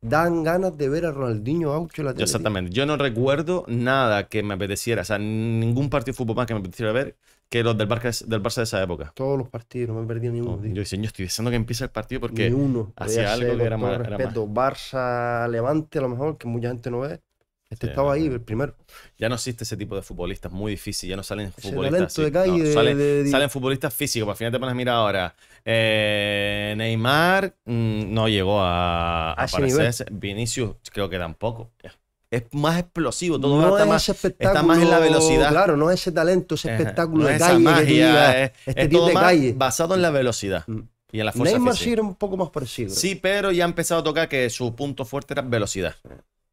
dan ganas de ver a Ronaldinho Aucho en la Exactamente. Yo no recuerdo nada que me apeteciera, o sea, ningún partido de fútbol más que me apeteciera ver que los del Barça, del Barça de esa época. Todos los partidos, no me he perdido ni uno. yo, estoy deseando que empiece el partido porque uno. hacía algo que era más. Barça Levante, a lo mejor, que mucha gente no ve. Este estaba ahí el primero. Ya no existe ese tipo de futbolistas, muy difícil. Ya no salen futbolistas. salen, futbolistas físicos. Al final te pones a mirar ahora. Eh, Neymar mm, no llegó a, a aparecer. Vinicius creo que tampoco. Es más explosivo, todo está, más, está más en la velocidad. Claro, no es ese talento, ese eh, espectáculo de calle. Magia, eh, este es, este de calle. basado en la velocidad. Mm. Y en la fuerza Neymar sí era un poco más parecido. Sí, pero ya ha empezado a tocar que su punto fuerte era velocidad.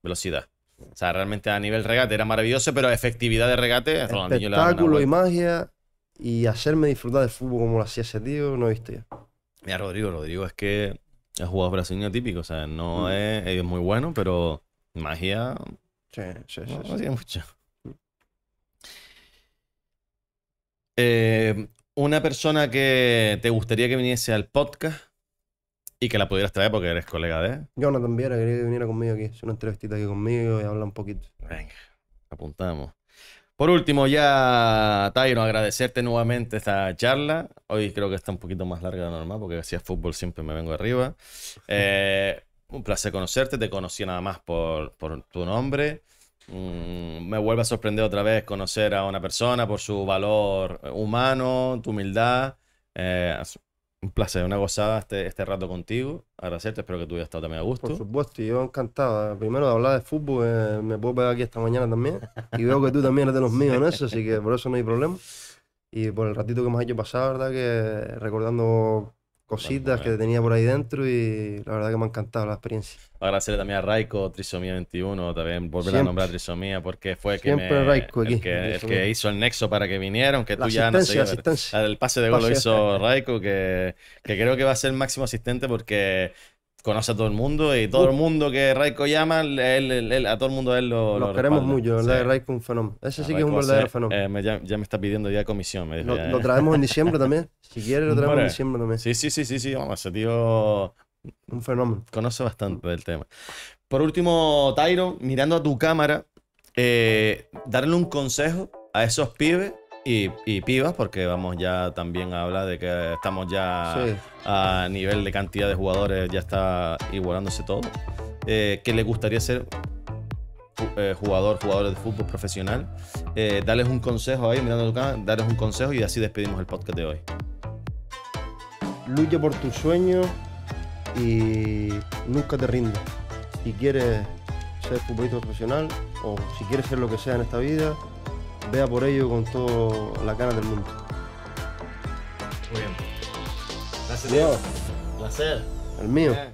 Velocidad. O sea, realmente a nivel regate era maravilloso, pero efectividad de regate, Espectáculo y magia y hacerme disfrutar del fútbol como lo hacía ese tío, no he visto ya. Mira, Rodrigo, Rodrigo es que es jugador brasileño típico, o sea, no mm. es, muy bueno, pero magia. Sí, sí, sí. Eh, una persona que te gustaría que viniese al podcast y que la pudieras traer porque eres colega de. Yo Jonathan también quería que viniera conmigo aquí. Es una entrevistita aquí conmigo y habla un poquito. Venga, apuntamos. Por último, ya, Taino, agradecerte nuevamente esta charla. Hoy creo que está un poquito más larga de lo normal porque hacía fútbol siempre me vengo arriba. *laughs* Eh, un placer conocerte. Te conocí nada más por, tu nombre. Mm, me vuelve a sorprender otra vez conocer a una persona por su valor humano, tu humildad. Eh, un placer, una gozada este, este rato contigo. Agradecerte, espero que tú hayas estado también a gusto. Por supuesto, yo encantado. ¿eh? Primero de hablar de fútbol, eh, me puedo pegar aquí esta mañana también. *laughs* Y veo que tú también eres de los míos en eso, así que por eso no hay problema. Y por el ratito que hemos hecho pasar, ¿verdad? Que recordando cositas que tenía por ahí dentro y la verdad que me ha encantado la experiencia. Agradecerle también a Raiko, Trisomía 21, también volver a nombrar a Trisomía porque fue el que, hizo el nexo para que vinieron, que tú ya no sé, el, el pase de gol lo hizo Raiko, que, que creo que va a ser el máximo asistente porque conoce a todo el mundo y todo uh. el mundo que Raiko llama, a todo el mundo él lo. los lo queremos mucho, ¿verdad? Raiko es un fenómeno. Ese sí que es un verdadero fenómeno. Eh, ya, me está pidiendo ya comisión. Eh. lo, traemos en diciembre también. *laughs* Si quieres, lo traemos en diciembre también. Sí, sí, sí, sí, sí. Vamos, ese tío. Un fenómeno. Conoce bastante del tema. Por último, Tyron, mirando a tu cámara, eh, darle un consejo a esos pibes y, pibas, porque vamos ya también a hablar de que estamos ya a nivel de cantidad de jugadores, ya está igualándose todo. Eh, ¿Qué que le gustaría ser eh, jugador, jugador, de fútbol profesional. Eh, darles un consejo ahí, mirando tu darles un consejo y así despedimos el podcast de hoy. Lucha por tus sueños y nunca te rindas. Si quieres ser futbolista profesional o si quieres ser lo que sea en esta vida, vea por ello con toda la cara del mundo. Muy bien. Gracias, Un Placer. El mío.